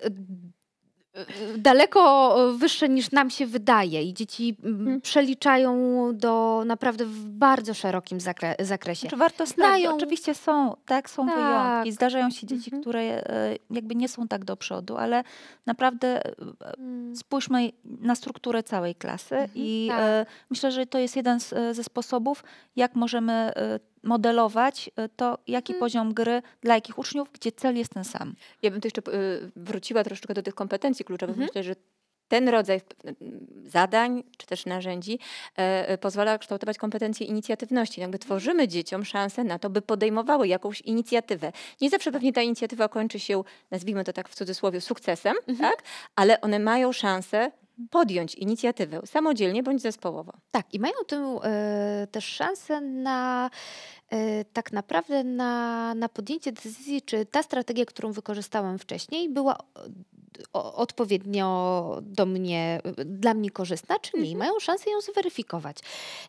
daleko wyższe niż nam się wydaje i dzieci hmm. przeliczają do naprawdę w bardzo szerokim zakre zakresie. Znaczy warto Znają... Oczywiście są, tak, są tak. wyjątki. Zdarzają się dzieci, mhm. które e, jakby nie są tak do przodu, ale naprawdę e, hmm. spójrzmy na strukturę całej klasy mhm. i e, tak. myślę, że to jest jeden z, ze sposobów, jak możemy modelować y, to, jaki hmm. poziom gry dla jakich uczniów, gdzie cel jest ten sam. Ja bym tu jeszcze y, wróciła troszeczkę do tych kompetencji kluczowych. Hmm. Myślę, że ten rodzaj y, zadań czy też narzędzi e, e, pozwala kształtować kompetencje inicjatywności. Jakby tworzymy dzieciom szansę na to, by podejmowały jakąś inicjatywę. Nie zawsze pewnie ta inicjatywa kończy się, nazwijmy to tak w cudzysłowie, sukcesem, mhm. tak? ale one mają szansę podjąć inicjatywę samodzielnie bądź zespołowo. Tak, i mają tu y, e, też szansę na y, tak naprawdę na, na podjęcie decyzji, czy ta strategia, którą wykorzystałam wcześniej, była e, odpowiednio do mnie, dla mnie korzystna, czy nie. Mhm. Mają szansę ją zweryfikować.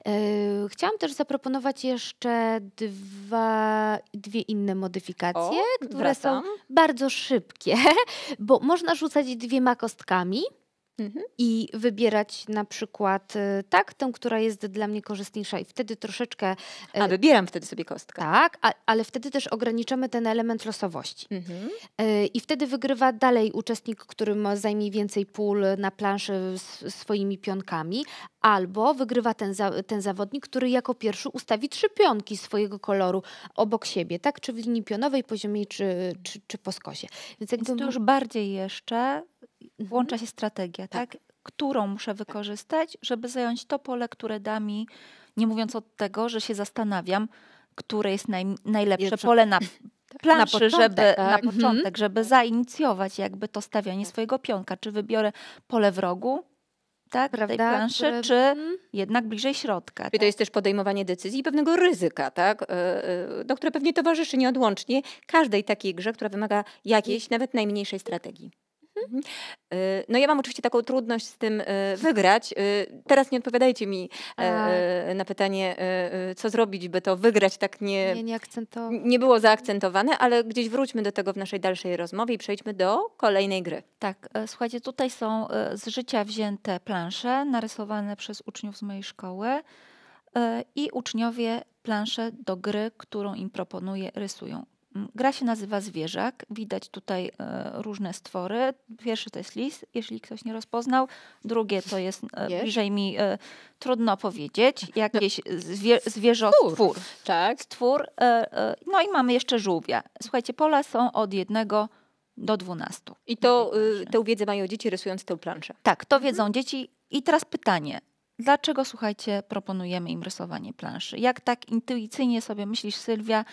Yy, chciałam też zaproponować jeszcze dwa, dwie inne modyfikacje, o, które wracam. są bardzo szybkie, bo można rzucać dwiema kostkami. Mhm. I wybierać na przykład y, tak, tę, która jest dla mnie korzystniejsza, i wtedy troszeczkę. A y, wybieram wtedy sobie kostkę. Tak, a, ale wtedy też ograniczamy ten element losowości. Mhm. Y, I wtedy wygrywa dalej uczestnik, który ma zajmie więcej pól na planszy swoimi pionkami, albo wygrywa ten, za, ten zawodnik, który jako pierwszy ustawi trzy pionki swojego koloru obok siebie, tak? Czy w linii pionowej, poziomie, czy, czy, czy po skosie. Więc, jakby... Więc to już bardziej jeszcze włącza mhm. się strategia, tak? tak? Którą muszę wykorzystać, żeby zająć to pole, które da mi, nie mówiąc od tego, że się zastanawiam, które jest naj, najlepsze pole na tak. planszy, na początek, żeby, tak? na mhm. początek, żeby zainicjować jakby to stawianie tak. swojego pionka. Czy wybiorę pole w rogu, tak, Prawda? tej planszy, Które... czy mhm. jednak bliżej środka. I tak? to jest też podejmowanie decyzji i pewnego ryzyka, tak, e, e, do które pewnie towarzyszy nieodłącznie każdej takiej grze, która wymaga jakiejś, nawet najmniejszej strategii. Mhm. Y, no ja mam oczywiście taką trudność z tym y, wygrać. Y, teraz nie odpowiadajcie mi e, A. Tak. na pytanie, e, e, co zrobić, by to wygrać tak nie, nie, nie, nie, było zaakcentowane, ale gdzieś wróćmy do tego w naszej dalszej rozmowie i przejdźmy do kolejnej gry. Tak, słuchajcie, tutaj są z życia wzięte plansze narysowane przez uczniów z mojej szkoły i uczniowie plansze do gry, którą im proponuję, rysują. Mm, gra się nazywa Zwierzak. Widać tutaj e, różne stwory. Pierwszy to jest lis, jeśli ktoś nie rozpoznał. Drugie to jest, e, bliżej mi e, trudno powiedzieć, jakiś no. zwie, zwierzostwór. Tak. Stwór. E, no i mamy jeszcze żółwia. Słuchajcie, pola są od jednego do dwunastu. I to, y, tę wiedzę mają dzieci rysując tę planszę. Tak, to wiedzą mhm. dzieci. I teraz pytanie. Dlaczego, słuchajcie, proponujemy im rysowanie planszy? Jak tak intuicyjnie sobie myślisz, Sylwia,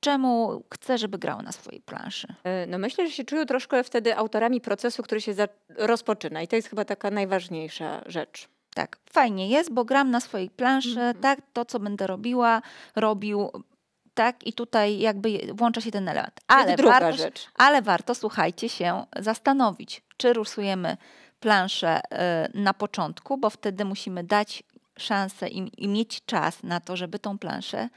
czemu chce, żeby grał na swojej planszy? E, no myślę, że się czują troszkę wtedy autorami procesu, który się rozpoczyna i to jest chyba taka najważniejsza rzecz. Tak, fajnie jest, bo gram na swojej planszy, mm -hmm. tak, to co będę robiła, robił, tak, i tutaj jakby włącza się ten element. Ale, warto, rzecz. ale warto, słuchajcie, się zastanowić, czy rusujemy planszę y, na początku, bo wtedy musimy dać szansę i, i mieć czas na to, żeby tą planszę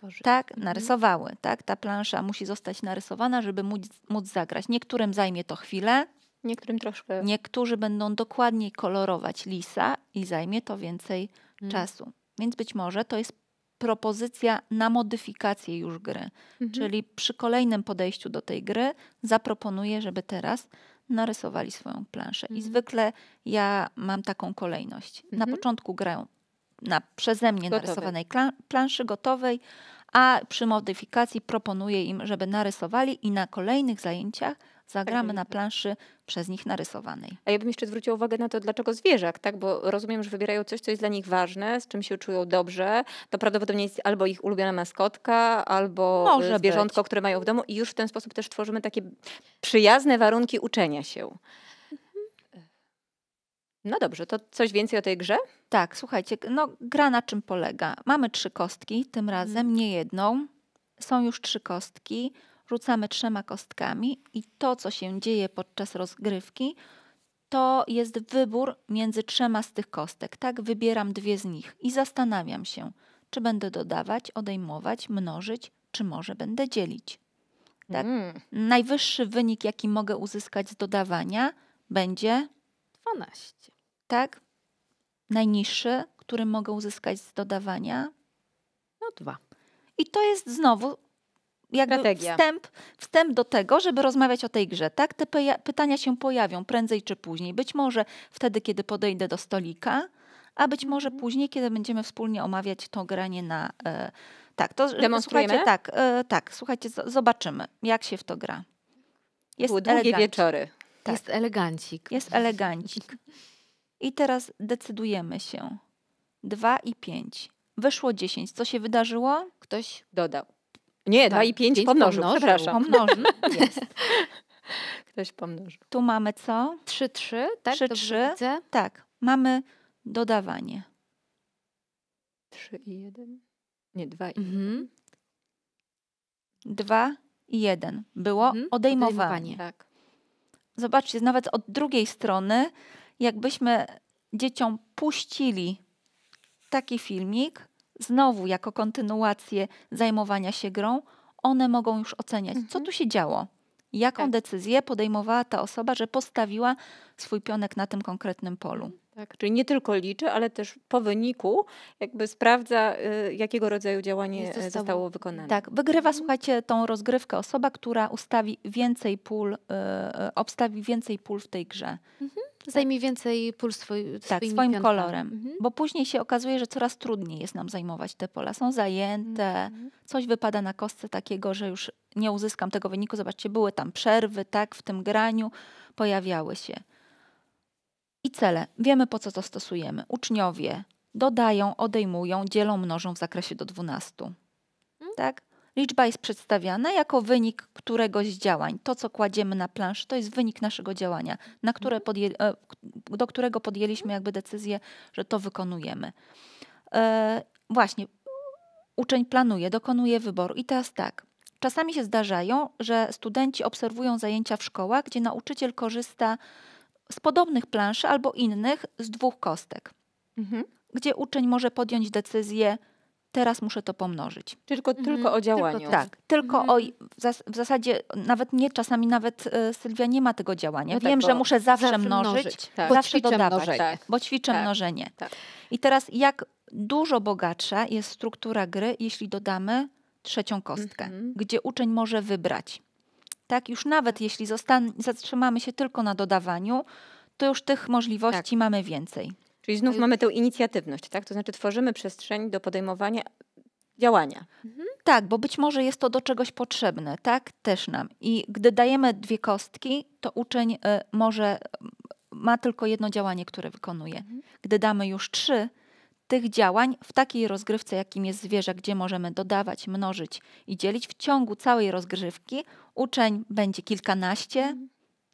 stworzyły. Tak, mhm. narysowały. Mhm. Tak, ta plansza musi zostać narysowana, żeby móc, móc zagrać. Niektórym zajmie to chwilę. Niektórym troszkę. Niektórzy będą dokładniej kolorować lisa i zajmie to więcej mhm. czasu. Więc być może to jest propozycja na modyfikację już gry. Mhm. Czyli przy kolejnym podejściu do tej gry zaproponuję, żeby teraz narysowali swoją planszę. Mhm. I zwykle ja mam taką kolejność. Na mhm. początku grają na przeze mnie gotowej. narysowanej planszy gotowej, a przy modyfikacji proponuję im, żeby narysowali i na kolejnych zajęciach zagramy na planszy przez nich narysowanej. A ja bym jeszcze zwróciła uwagę na to, dlaczego zwierzak, tak? Bo rozumiem, że wybierają coś, co jest dla nich ważne, z czym się czują dobrze. To prawdopodobnie jest albo ich ulubiona maskotka, albo e, Może zwierzątko, być. które mają w domu i już w ten sposób też tworzymy takie przyjazne warunki uczenia się. No dobrze, to coś więcej o tej grze? Tak, słuchajcie, no gra na czym polega? Mamy trzy kostki, tym mhm. razem nie jedną. Są już trzy kostki, rzucamy trzema kostkami i to, co się dzieje podczas rozgrywki, to jest wybór między trzema z tych kostek. Tak, wybieram dwie z nich i zastanawiam się, czy będę dodawać, odejmować, mnożyć, czy może będę dzielić. Tak? Mm. Najwyższy wynik, jaki mogę uzyskać z dodawania, będzie 12. Tak? Najniższy, który mogę uzyskać z dodawania? No dwa. I to jest znowu jakby wstęp, wstęp do tego, żeby rozmawiać o tej grze. Tak? Te pytania się pojawią prędzej czy później. Być może wtedy, kiedy podejdę do stolika, a być może mhm. później, kiedy będziemy wspólnie omawiać to granie na... E, tak, to słuchajcie, tak, e, tak, słuchajcie, zobaczymy, jak się w to gra. Jest Długie wieczory. Tak. Jest elegancik. Jest elegancik. I teraz decydujemy się. Dwa i pięć. Wyszło dziesięć. Co się wydarzyło? Ktoś dodał. Nie, dwa, tak. dwa i pięć, pięć pomnożył. pomnożył. Przepraszam. Pomnożył. Jest. Ktoś pomnożył. Tu mamy co? Trzy, trzy. Tak, trzy, trzy. Tak. Mamy dodawanie. Trzy i jeden. Nie, dwa i mhm. Dwa i jeden. Było mhm. odejmowanie. odejmowanie. Tak. Zobaczcie, nawet od drugiej strony, jakbyśmy dzieciom puścili taki filmik, znowu jako kontynuację zajmowania się grą, one mogą już oceniać, mhm. co tu się działo. Jaką tak. decyzję podejmowała ta osoba, że postawiła swój pionek na tym konkretnym polu? Tak, czyli nie tylko liczy, ale też po wyniku jakby sprawdza, y, jakiego rodzaju działanie zostało, zostało, wykonane. Tak, wygrywa, mhm. słuchajcie, tą rozgrywkę osoba, która ustawi więcej pól, y, y obstawi więcej pól w tej grze. Mhm. Tak. Zajmie więcej pól swój, tak, swoim piątkami. kolorem, mhm. bo później się okazuje, że coraz trudniej jest nam zajmować te pola. Są zajęte, mhm. coś wypada na kostce takiego, że już nie uzyskam tego wyniku. Zobaczcie, były tam przerwy, tak, w tym graniu pojawiały się i cele. Wiemy, po co to stosujemy. Uczniowie dodają, odejmują, dzielą, mnożą w zakresie do 12. Hmm? Tak? Liczba jest przedstawiana jako wynik któregoś z działań. To, co kładziemy na plansz, to jest wynik naszego działania, na które mhm. e, do którego podjęliśmy jakby decyzję, że to wykonujemy. E, właśnie, uczeń planuje, dokonuje wyboru. I teraz tak, czasami się zdarzają, że studenci obserwują zajęcia w szkołach, gdzie nauczyciel korzysta z podobnych planszy albo innych z dwóch kostek, mhm. gdzie uczeń może podjąć decyzję, teraz muszę to pomnożyć. Tylko, mhm. tylko o działaniu. Tylko tak, tylko mhm. o, w, zas w, zasadzie nawet nie, czasami nawet y, Sylwia nie ma tego działania. No tak, Wiem, tak, że muszę zawsze, zawsze mnożyć, mnożyć tak. zawsze dodawać, mnożenie. Tak, bo ćwiczę tak. mnożenie. Tak. I teraz jak dużo bogatsza jest struktura gry, jeśli dodamy trzecią kostkę, mhm. gdzie uczeń może wybrać tak? Już nawet jeśli zostan- zatrzymamy się tylko na dodawaniu, to już tych możliwości tak. mamy więcej. Czyli znów mamy tę inicjatywność, tak? To znaczy tworzymy przestrzeń do podejmowania działania. Mhm. Tak, bo być może jest to do czegoś potrzebne, tak? Też nam. I gdy dajemy dwie kostki, to uczeń y, może y, ma tylko jedno działanie, które wykonuje. Mhm. Gdy damy już trzy, tych działań w takiej rozgrywce, jakim jest zwierzę, gdzie możemy dodawać, mnożyć i dzielić, w ciągu całej rozgrywki uczeń będzie kilkanaście mhm.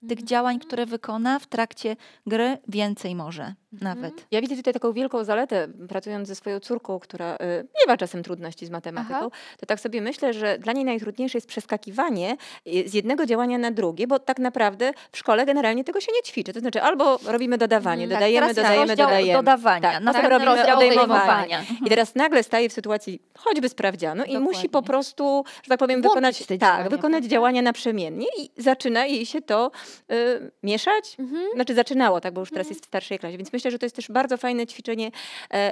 tych działań, mhm. które wykona w trakcie gry, więcej może nawet. Mhm. Ja widzę tutaj taką wielką zaletę, pracując ze swoją córką, która y, nie ma czasem trudności z matematyką, Aha. to tak sobie myślę, że dla niej najtrudniejsze jest przeskakiwanie y, z jednego działania na drugie, bo tak naprawdę w szkole generalnie tego się nie ćwiczy. To znaczy albo robimy dodawanie, mm, tak, dodajemy, dodajemy, dodajemy. Tak, dodawania, tak, na potem robimy odejmowania. I teraz nagle staje w sytuacji choćby sprawdzianu i musi po prostu, że tak powiem, wykonać, tak, wykonać działania naprzemiennie i zaczyna jej się to y, mieszać. Mhm. Znaczy zaczynało, tak, bo już teraz mhm. jest w starszej klasie. Więc myślę, myślę, że to jest też bardzo fajne ćwiczenie, e,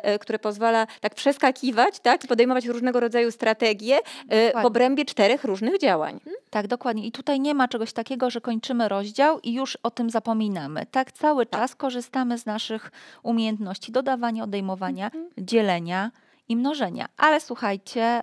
e, które pozwala tak przeskakiwać tak, i podejmować różnego rodzaju strategie e, dokładnie. w obrębie czterech różnych działań. Mhm. Tak, dokładnie. I tutaj nie ma czegoś takiego, że kończymy rozdział i już o tym zapominamy. Tak, cały tak. czas korzystamy z naszych umiejętności dodawania, odejmowania, mhm. dzielenia i mnożenia. Ale słuchajcie,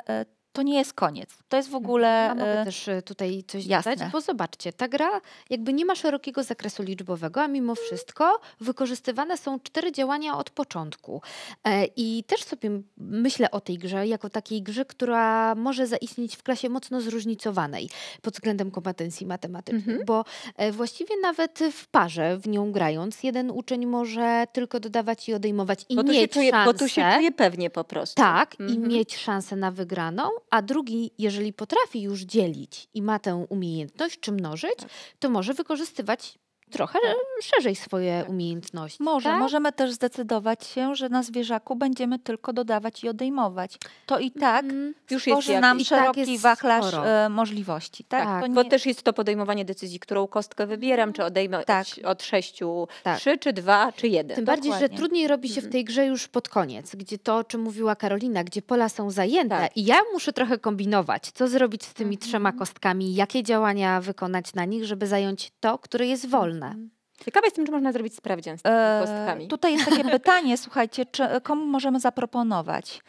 to nie jest koniec. To jest w mhm. ogóle. Ja mogę e, też e, tutaj coś jasne. dodać, bo zobaczcie, ta gra jakby nie ma szerokiego zakresu liczbowego, a mimo wszystko wykorzystywane są cztery działania od początku. E, I też sobie myślę o tej grze jako takiej grze, która może zaistnieć w klasie mocno zróżnicowanej pod względem kompetencji matematycznych, mhm. bo właściwie nawet w parze w nią grając, jeden uczeń może tylko dodawać i odejmować i bo mieć tu się czuje, szansę. Bo tu się czuje pewnie po prostu. Tak, mhm. i mieć szansę na wygraną, a drugi, jeżeli potrafi już dzielić i ma tę umiejętność czy mnożyć, tak. to może wykorzystywać trochę tak. szerzej swoje umiejętności. Może, tak? możemy też zdecydować się, że na zwierzaku będziemy tylko dodawać i odejmować. To i tak mm, już jest nam I tak szeroki tak wachlarz sporo. E, możliwości. Tak? tak nie... Bo też jest to podejmowanie decyzji, którą kostkę wybieram, mhm. czy odejmę tak. od sześciu tak. trzy, czy dwa, czy jeden. Tym bardziej, że trudniej robi się w mhm. tej grze już pod koniec, gdzie to, o czym mówiła Karolina, gdzie pola są zajęte tak. i ja muszę trochę kombinować, co zrobić z tymi trzema mhm. kostkami, jakie działania wykonać na nich, żeby zająć to, które jest wolne trudne. Mhm. Ciekawa jestem, czy można zrobić sprawdzian z tymi kostkami. Eee, e, tutaj jest takie pytanie, słuchajcie, czy, komu możemy zaproponować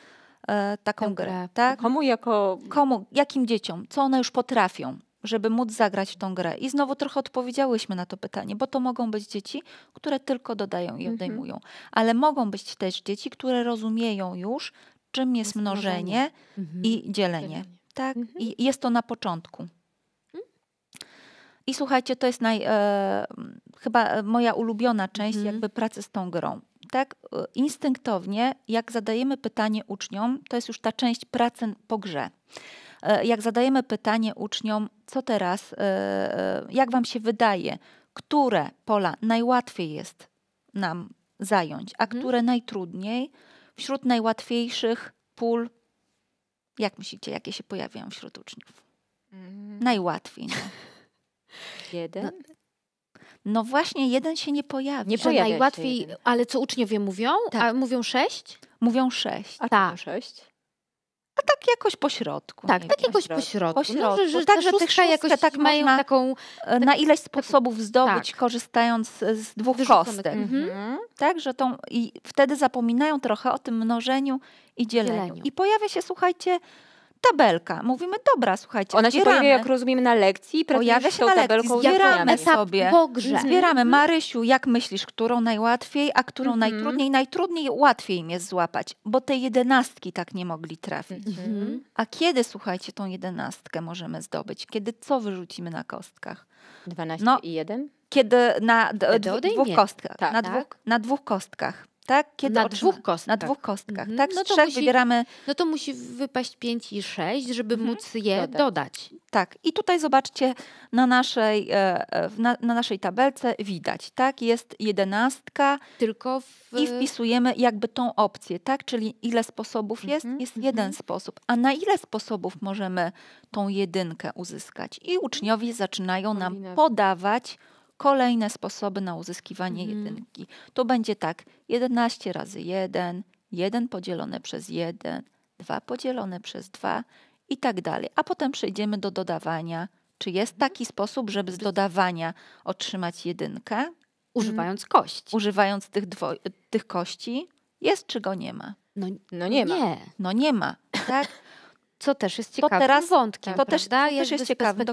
e, taką grę? Tak? Komu jako... Komu, jakim dzieciom, co one już potrafią, żeby móc zagrać w tą grę. I znowu trochę odpowiedziałyśmy na to pytanie, bo to mogą być dzieci, które tylko dodają i mhm. odejmują, mhm. ale mogą być też dzieci, które rozumieją już, czym jest, jest mnożenie, mnożenie. Mhm. i dzielenie. dzielenie. Tak? Mhm. I jest to na początku. I słuchajcie, to jest naj, e, chyba e, moja ulubiona część mhm. jakby pracy z tą grą. Tak e, instynktownie, jak zadajemy pytanie uczniom, to jest już ta część pracy po grze. E, jak zadajemy pytanie uczniom, co teraz, e, e jak wam się wydaje, które pola najłatwiej jest nam zająć, a mhm. które najtrudniej, wśród najłatwiejszych pól, jak myślicie, jakie się pojawiają wśród uczniów? Mm. Najłatwiej. No. jeden? No, no właśnie, jeden się nie pojawia. Nie pojawia najłatwiej, ale co uczniowie mówią? Tak. A mówią sześć? Mówią sześć. A tak. sześć? A tak jakoś po środku. Tak, tak jakoś po środku. Po środku. No, że, że tak, że tych jakoś tak mają taką... E, tak, na ileś sposobów zdobyć, tak. korzystając z dwóch kostek. Mhm. mhm. Tak, że tą, i wtedy zapominają trochę o tym mnożeniu i dzieleniu. dzieleniu. I pojawia się, słuchajcie, tabelka. Mówimy, dobra, słuchajcie, Ona zbieramy. się pojawia, jak rozumiem, na lekcji. Pojawia się na lekcji, zbieramy sobie. Pogrze. Zbieramy. Mhm. Marysiu, jak myślisz, którą najłatwiej, a którą mhm. najtrudniej? Najtrudniej łatwiej im jest złapać, bo te jedenastki tak nie mogli trafić. Mhm. A kiedy, słuchajcie, tą jedenastkę możemy zdobyć? Kiedy co wyrzucimy na kostkach? 12 no, i 1? Kiedy tak. tak. na, dwóch kostkach. Ta, na, tak? dwóch, na dwóch kostkach tak? Kiedy na dwóch kostkach. Na dwóch kostkach, mm -hmm. tak? No Z no trzech musi, wybieramy... No to musi wypaść 5 i 6, żeby mm -hmm. móc je dodać. dodać. Tak. I tutaj zobaczcie na naszej, e, e, na, na, naszej tabelce widać, tak? Jest jedenastka. Tylko w... I wpisujemy jakby tą opcję, tak? Czyli ile sposobów mhm, jest? Mm -hmm. Jest mhm. jeden sposób. A na ile sposobów możemy tą jedynkę uzyskać? I uczniowie zaczynają nam podawać kolejne sposoby na uzyskiwanie mhm. jedynki. To będzie tak, 11 razy 1, 1 podzielone przez 1, 2 podzielone przez 2 i tak dalej. A potem przejdziemy do dodawania. Czy jest mhm. taki sposób, żeby z dodawania otrzymać jedynkę? Używając mhm. kości. Używając tych, tych kości? Jest czy go nie ma? No, no nie ma. Nie. No nie ma, tak? Co też jest ciekawym to teraz, wątkiem, to też, prawda? To też jest ciekawe,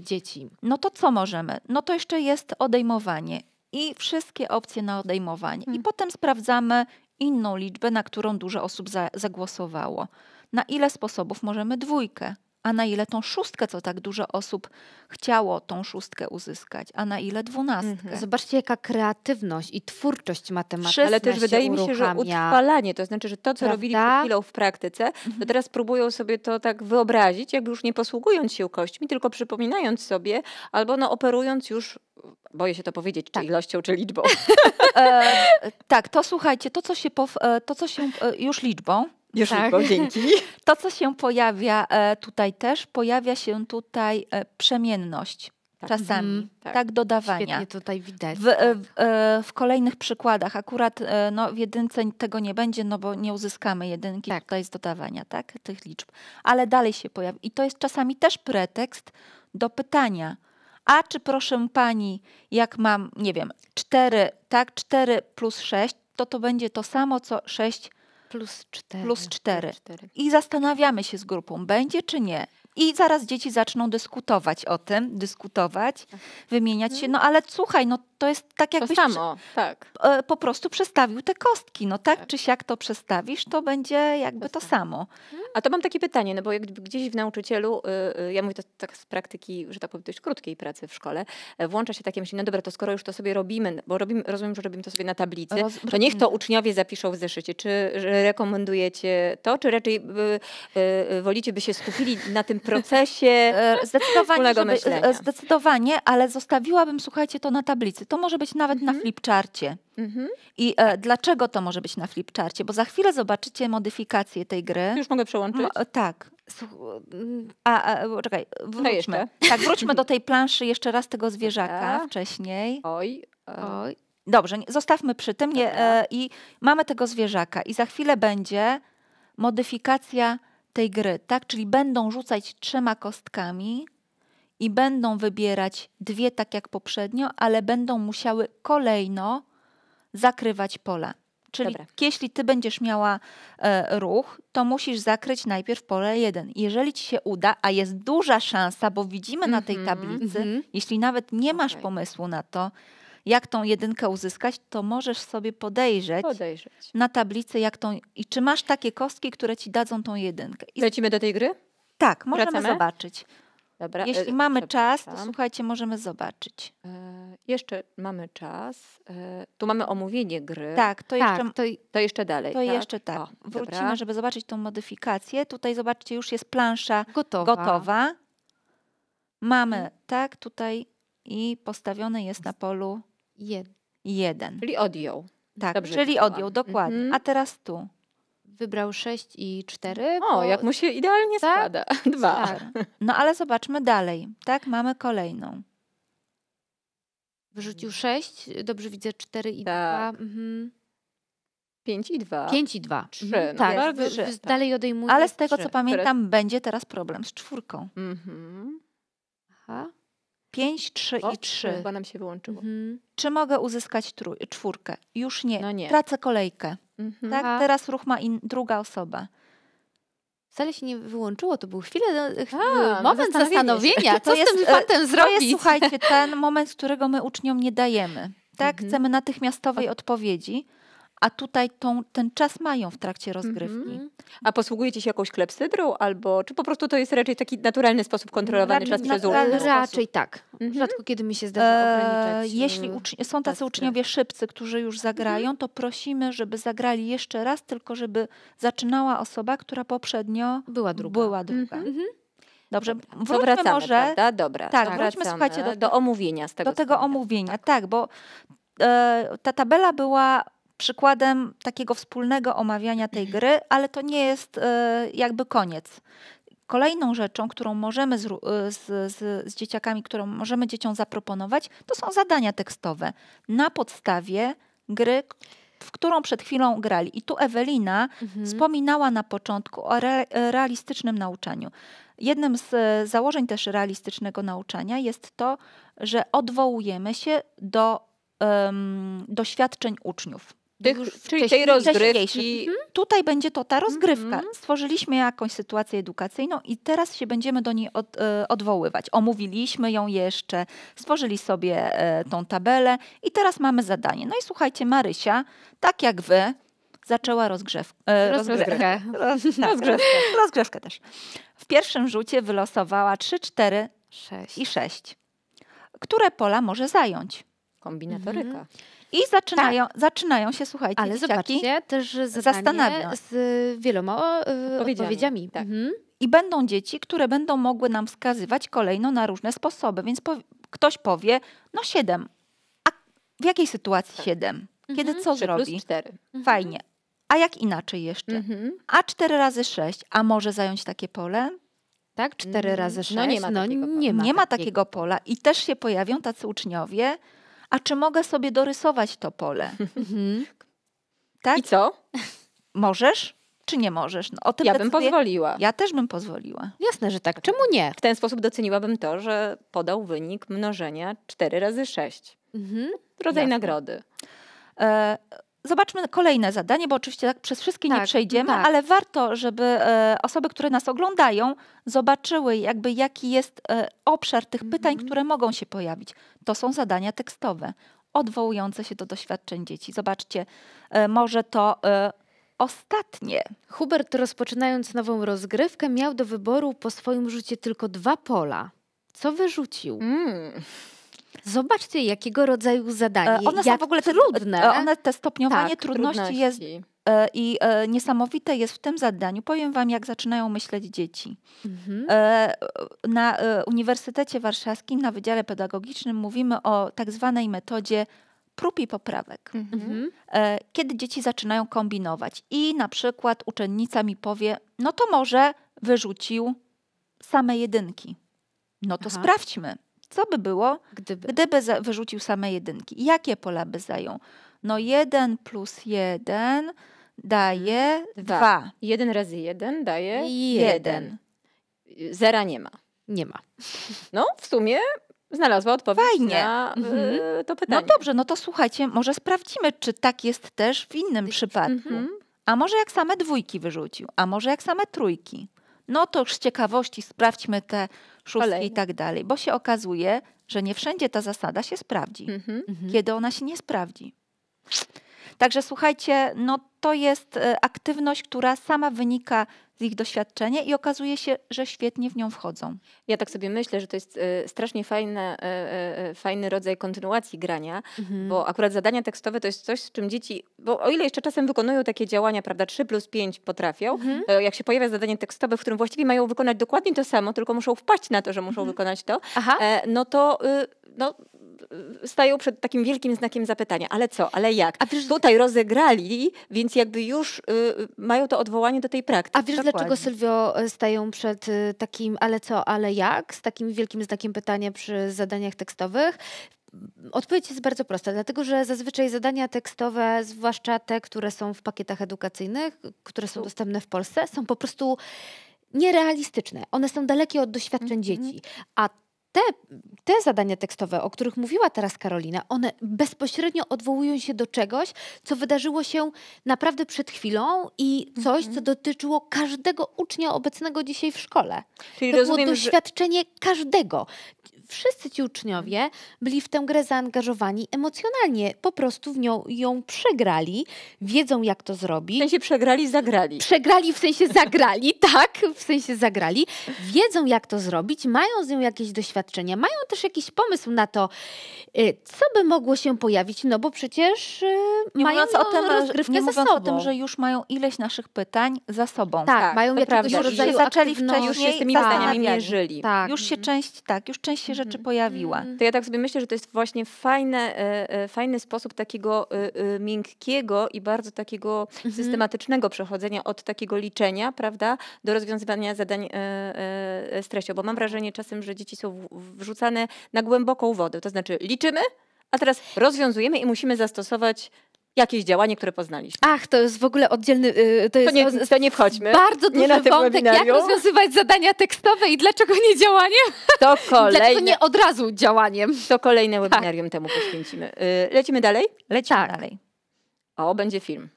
dzieci. No to co możemy? No to jeszcze jest odejmowanie i wszystkie opcje na odejmowanie. Hmm. I potem sprawdzamy inną liczbę, na którą dużo osób za, zagłosowało. Na ile sposobów możemy dwójkę? a na ile tą szóstkę, co tak dużo osób chciało tą szóstkę uzyskać, a na ile dwunastkę. Mhm. Zobaczcie, jaka kreatywność i twórczość matematyczna. Ale też wydaje mi się, że utrwalanie, to znaczy, że to, co robili przed chwilą w praktyce, to mhm. teraz próbują sobie to tak wyobrazić, jakby już nie posługując się kośćmi, tylko przypominając sobie, albo no, operując już boję się to powiedzieć, czy tak. ilością, czy liczbą. E, tak, to słuchajcie, to co się, pow, e, to, co się e, już liczbą, już tak. dzięki. To, co się pojawia e, tutaj też, pojawia się tutaj e, przemienność tak. czasami. Mm, tak. tak. dodawania. Świetnie tutaj widać. W, e, w, w, kolejnych przykładach, akurat no, w jedynce tego nie będzie, no bo nie uzyskamy jedynki tak. tutaj z dodawania tak, tych liczb, ale dalej się pojawi. I to jest czasami też pretekst do pytania. A czy proszę pani, jak mam, nie wiem, 4, tak, 4 plus 6, to to będzie to samo co 6 Plus cztery. Plus cztery. I zastanawiamy się z grupą, będzie czy nie. I zaraz dzieci zaczną dyskutować o tym, dyskutować, wymieniać się. Mhm. No ale słuchaj, no to jest tak jakbyś... To samo, tak. E, po prostu przestawił te kostki. No tak, tak. czy siak to przestawisz, to będzie jakby to, to samo. Mhm. A to mam takie pytanie, no bo jak gdzieś w nauczycielu, y, y, ja mówię to tak z praktyki, że tak powiem, dość krótkiej pracy w szkole, e, włącza się takie myślenie, no dobra, to skoro już to sobie robimy, bo robimy, rozumiem, że robimy to sobie na tablicy, to niech to mhm. uczniowie zapiszą w zeszycie. Czy rekomendujecie to, czy raczej y, wolicie by się skupili na tym procesie e, zdecydowanie, żeby, e, Zdecydowanie, ale zostawiłabym, słuchajcie, to na tablicy. To może być nawet mhm. na flipcharcie. Mhm. I e, dlaczego to może być na flipcharcie? Bo za chwilę zobaczycie modyfikację tej gry. Już mogę przełączyć? E, tak. A, a, czekaj, no wróćmy. No tak, wróćmy do tej planszy jeszcze raz tego zwierzaka wcześniej. Oj. Oj. Dobrze, nie, zostawmy przy tym. Nie, e, I mamy tego zwierzaka i za chwilę będzie modyfikacja tej gry, tak? Czyli będą rzucać trzema kostkami i będą wybierać dwie tak jak poprzednio, ale będą musiały kolejno zakrywać pole. Czyli Dobra. jeśli ty będziesz miała e, ruch, to musisz zakryć najpierw pole 1. Jeżeli ci się uda, a jest duża szansa, bo widzimy mm -hmm, na tej mhm, tablicy, mm -hmm. jeśli nawet nie masz okay. pomysłu na to, jak tą jedynkę uzyskać, to możesz sobie podejrzeć, podejrzeć. na tablicy, jak tą. I czy masz takie kostki, które ci dadzą tą jedynkę. I... Lecimy do tej gry? Tak, możemy Wracamy? zobaczyć. Dobra. Jeśli e, mamy czas, to słuchajcie, możemy zobaczyć. E, jeszcze mamy czas. E, tu mamy omówienie gry. Tak, to tak, jeszcze, to, to, jeszcze dalej. To tak? jeszcze tak. O, Wrócimy, dobra. żeby zobaczyć tą modyfikację. Tutaj zobaczcie, już jest plansza gotowa. gotowa. Mamy, mhm. tak, tutaj i postawiony jest na polu Jed jeden. Czyli odjął. Tak, Dobrze czyli czytałam. odjął, dokładnie. Mhm. A teraz tu. Wybrał 6 i 4. O, bo... jak mu się idealnie tak? składa. Dwa. Tak. No ale zobaczmy dalej. Tak, mamy kolejną. Wyrzucił 6, dobrze widzę 4 i 2. Tak. Mhm. 5 i 2. 5 i 2. 3. Mhm. No tak, wy, wy, tak. dalej odejmuje. Ale z tego 3. co pamiętam, Które... będzie teraz problem z czwórką. Mhm. Aha. 5, 3 o, i 3. Chyba nam się wyłączyło. Mhm. Czy mogę uzyskać trój, czwórkę? Już nie. No nie. Tracę kolejkę. Mhm. Tak? Teraz ruch ma in, druga osoba. Wcale się nie wyłączyło, to był chwilę, e, A, e, no moment zastanowienia, zastanowienia co jest, z tym e, fatem zrobić. To jest, słuchajcie, ten moment, którego my uczniom nie dajemy. Tak? Mhm. Chcemy natychmiastowej odpowiedzi a tutaj tą, ten czas mają w trakcie rozgrywki. Mm -hmm. A posługujecie się jakąś klepsydrą albo, czy po prostu to jest raczej taki naturalny sposób kontrolowany czasu czas przez uczniów? Raczej tak. Mm -hmm. Rzadko kiedy mi się zdarza e, ograniczać. E, jeśli y, są tacy tak. uczniowie szybcy, którzy już mhm. zagrają, to prosimy, żeby zagrali jeszcze raz, tylko żeby zaczynała osoba, która poprzednio była druga. Była druga. Mhm. Mhm. Dobrze, wróćmy wracamy, może... Prawda? Dobra, tak, wracamy, wróćmy, do, do omówienia. Z tego do tego omówienia, tak, tak bo e, ta tabela była przykładem takiego wspólnego omawiania tej mhm. gry, ale to nie jest e, jakby koniec. Kolejną rzeczą, którą możemy e, z, z, z, dzieciakami, którą możemy dzieciom zaproponować, to są zadania tekstowe na podstawie gry, w którą przed chwilą grali. I tu Ewelina mhm. wspominała na początku o re, e, realistycznym nauczaniu. Jednym z założeń też realistycznego nauczania jest to, że odwołujemy się do um, doświadczeń uczniów. Tych, czyli tej rozgrywki. Mhm. Tutaj będzie to ta rozgrywka. Mhm. Stworzyliśmy jakąś sytuację edukacyjną i teraz się będziemy do niej od, e, odwoływać. Omówiliśmy ją jeszcze, stworzyli sobie e, tą tabelę i teraz mamy zadanie. No i słuchajcie, Marysia, tak jak wy, zaczęła rozgrzew, e, rozgrzewkę. Roz, tak, rozgrzewkę. rozgrzewkę też. W pierwszym rzucie wylosowała 3, 4 6. i 6. Które pola może zająć? Kombinatoryka. Mhm. I zaczynają, tak. zaczynają się, słuchajcie, Ale zobaczcie, też zastanawiać z wieloma e, odpowiedziami. Tak. Mhm. I będą dzieci, które będą mogły nam wskazywać kolejno na różne sposoby. Więc ktoś powie, no siedem. A w jakiej sytuacji tak. siedem? Mhm. Kiedy mhm. co zrobi? Plus cztery. Fajnie. A jak inaczej jeszcze? Mhm. A cztery razy sześć. A może zająć takie pole? tak? cztery razy mm, no sześć. No nie ma, no, takiego, pola. nie ma takiego pola. I też się pojawią tacy uczniowie, a czy mogę sobie dorysować to pole? Mhm. Tak? I co? Możesz? Czy nie możesz? No, o tym ja bym pozwoliła. Ja też bym pozwoliła. Jasne, że tak. Czemu nie? W ten sposób doceniłabym to, że podał wynik mnożenia 4 razy 6. Mhm. Rodzaj Jasne. nagrody. E Zobaczmy kolejne zadanie, bo oczywiście tak przez wszystkie tak, nie przejdziemy, tak. ale warto, żeby e, osoby, które nas oglądają, zobaczyły jakby jaki jest e, obszar tych pytań, mm -hmm. które mogą się pojawić. To są zadania tekstowe, odwołujące się do doświadczeń dzieci. Zobaczcie, e, może to ostatnie. Hubert, rozpoczynając nową rozgrywkę, miał do wyboru po swoim rzucie tylko dwa pola. Co wyrzucił? Mm. Zobaczcie, jakiego rodzaju zadanie. E, one są w ogóle trudne. Te, one, te stopniowanie tak, trudności, trudności jest e, i e, niesamowite jest w tym zadaniu, powiem Wam, jak zaczynają myśleć dzieci. Mhm. E, na e, Uniwersytecie Warszawskim, na Wydziale Pedagogicznym, mówimy o tak zwanej metodzie prób i poprawek. Mhm. E, kiedy dzieci zaczynają kombinować i na przykład uczennica mi powie, no to może wyrzucił same jedynki. No to Aha. sprawdźmy. Co by było, gdyby, gdyby wyrzucił same jedynki? Jakie pola by zajął? No 1 plus 1 daje 2. Mhm. 1 razy 1 daje 1. Zera nie ma. Nie ma. No, w sumie znalazła odpowiedź Fajnie. na mhm. Y, to no pytanie. No dobrze, no to słuchajcie, może sprawdzimy, czy tak jest też w innym przypadku. Mhm. A może jak same dwójki wyrzucił, a może jak same trójki no to już z ciekawości sprawdźmy te szóstki i tak dalej, bo się okazuje, że nie wszędzie ta zasada się sprawdzi, mhm. Mhm. Mhm. kiedy ona się nie sprawdzi. Także słuchajcie, no to jest e, aktywność, która sama wynika z ich doświadczenie i okazuje się, że świetnie w nią wchodzą. Ja tak sobie myślę, że to jest y, strasznie fajne, y, y, fajny rodzaj kontynuacji grania, mhm. bo akurat zadania tekstowe to jest coś, z czym dzieci, bo o ile jeszcze czasem wykonują takie działania, prawda, 3 plus 5 potrafią, mhm. jak się pojawia zadanie tekstowe, w którym właściwie mają wykonać dokładnie to samo, tylko muszą wpaść na to, że muszą mhm. wykonać to, no to y, no, stają przed takim wielkim znakiem zapytania. Ale co, ale jak? A wiesz, Tutaj rozegrali, więc jakby już y, mają to odwołanie do tej praktyki. A wiesz, Dokładnie. dlaczego Sylwio y, stają przed y, takim ale co, ale jak? Z takim wielkim znakiem pytania przy zadaniach tekstowych? Odpowiedź jest bardzo prosta, dlatego że zazwyczaj zadania tekstowe, zwłaszcza te, które są w pakietach edukacyjnych, które są dostępne w Polsce, są po prostu nierealistyczne. One są dalekie od doświadczeń mm -hmm. dzieci. A te, te zadania tekstowe, o których mówiła teraz Karolina, one bezpośrednio odwołują się do czegoś, co wydarzyło się naprawdę przed chwilą i coś, co mhm. dotyczyło każdego ucznia obecnego dzisiaj w szkole. Czyli to rozumiem, było doświadczenie że... każdego wszyscy ci uczniowie byli w tę grę zaangażowani emocjonalnie, po prostu w nią ją przegrali, wiedzą jak to zrobić. W sensie przegrali, zagrali. Przegrali w sensie zagrali, tak, w sensie zagrali, wiedzą jak to zrobić, mają z nią jakieś doświadczenia, mają też jakiś pomysł na to, y, co by mogło się pojawić, no bo przecież y, nie mają o tym, rozgrywkę nie mówiąc o tym, że już mają ileś naszych pytań za sobą. Tak, tak mają jakiegoś prawda. rodzaju już się zaczęli wcześniej, już się z tymi tak, pytaniami tak. mierzyli. Tak. Już się tak. część, tak, już część się rzeczy mhm. pojawiła. Mhm. To ja tak sobie myślę, że to jest właśnie fajne, e, e, fajny sposób takiego e, miękkiego i bardzo takiego mhm. systematycznego przechodzenia od takiego liczenia, prawda, do rozwiązywania zadań z bo mam wrażenie czasem, że dzieci są wrzucane na głęboką wodę, to znaczy liczymy, a teraz rozwiązujemy i musimy zastosować jakieś działanie, które poznaliśmy. Ach, to jest w ogóle oddzielny... Y, to, jest to, nie, to nie wchodźmy. Bardzo duży nie wątek, webinarium. jak rozwiązywać zadania tekstowe i dlaczego nie działaniem? To kolejne... dlaczego nie od razu działaniem? To kolejne tak. webinarium tak. temu poświęcimy. Y, lecimy dalej? Lecimy tak. dalej. O, będzie film.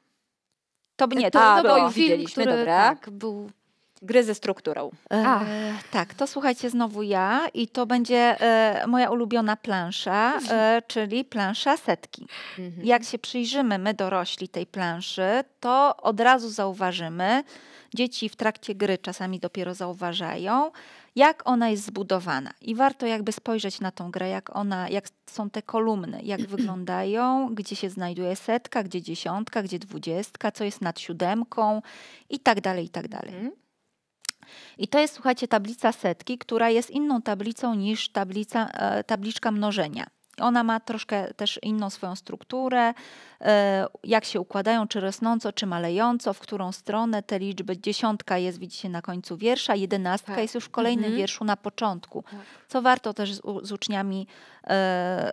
To nie, to, A, to był film, który dobra. Tak, był Gry ze strukturą. E, Ach. tak, to słuchajcie znowu ja i to będzie e, moja ulubiona plansza, e, czyli plansza setki. Mhm. Jak się przyjrzymy my dorośli tej planszy, to od razu zauważymy, dzieci w trakcie gry czasami dopiero zauważają, jak ona jest zbudowana. I warto jakby spojrzeć na tą grę, jak ona, jak są te kolumny, jak wyglądają, gdzie się znajduje setka, gdzie dziesiątka, gdzie dwudziestka, co jest nad siódemką i tak dalej, i tak dalej. Mhm. I to jest, słuchajcie, tablica setki, która jest inną tablicą niż tablica, e, tabliczka mnożenia. Ona ma troszkę też inną swoją strukturę, e, jak się układają, czy rosnąco, czy malejąco, w którą stronę te liczby. Dziesiątka jest, widzicie, na końcu wiersza, jedenastka tak. jest już w kolejnym mhm. wierszu na początku, tak. co warto też z, z, uczniami, e,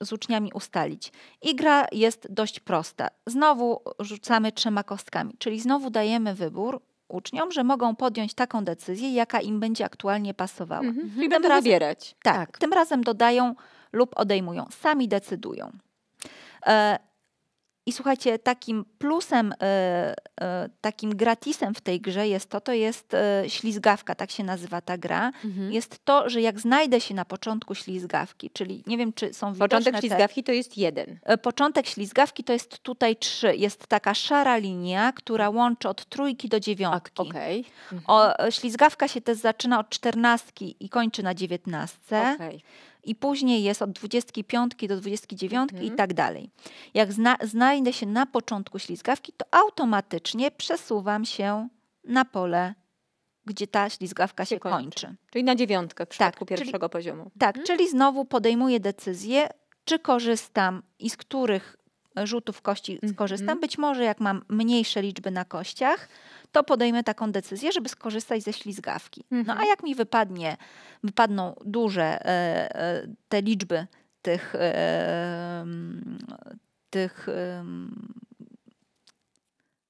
z uczniami ustalić. I gra jest dość prosta. Znowu rzucamy trzema kostkami, czyli znowu dajemy wybór uczniom, że mogą podjąć taką decyzję, jaka im będzie aktualnie pasowała. Mhm. Czyli mhm. będą wybierać. Tak, tak, tym razem dodają lub odejmują, sami decydują. E, i słuchajcie, takim plusem, e, e, takim gratisem w tej grze jest to, to jest e, ślizgawka, tak się nazywa ta gra. Mhm. Jest to, że jak znajdę się na początku ślizgawki, czyli nie wiem, czy są widoczne... Początek ślizgawki te... to jest jeden. Początek ślizgawki to jest tutaj trzy. Jest taka szara linia, która łączy od trójki do dziewiątki. Okay. Mhm. O, ślizgawka się też zaczyna od czternastki i kończy na dziewiętnastce. Okay i później jest od 25 do 29 mhm. i tak dalej. Jak zna, znajdę się na początku ślizgawki, to automatycznie przesuwam się na pole gdzie ta ślizgawka się, się kończy. kończy. Czyli na dziewiątkę w przypadku tak, pierwszego czyli, poziomu. Tak, mhm. czyli znowu podejmuję decyzję, czy korzystam i z których rzutów kości mhm. skorzystam. Mhm. Być może jak mam mniejsze liczby na kościach, to podejmę taką decyzję, żeby skorzystać ze ślizgawki. No a mhm. jak mi wypadnie, wypadną duże e, e, te liczby tych, e, tych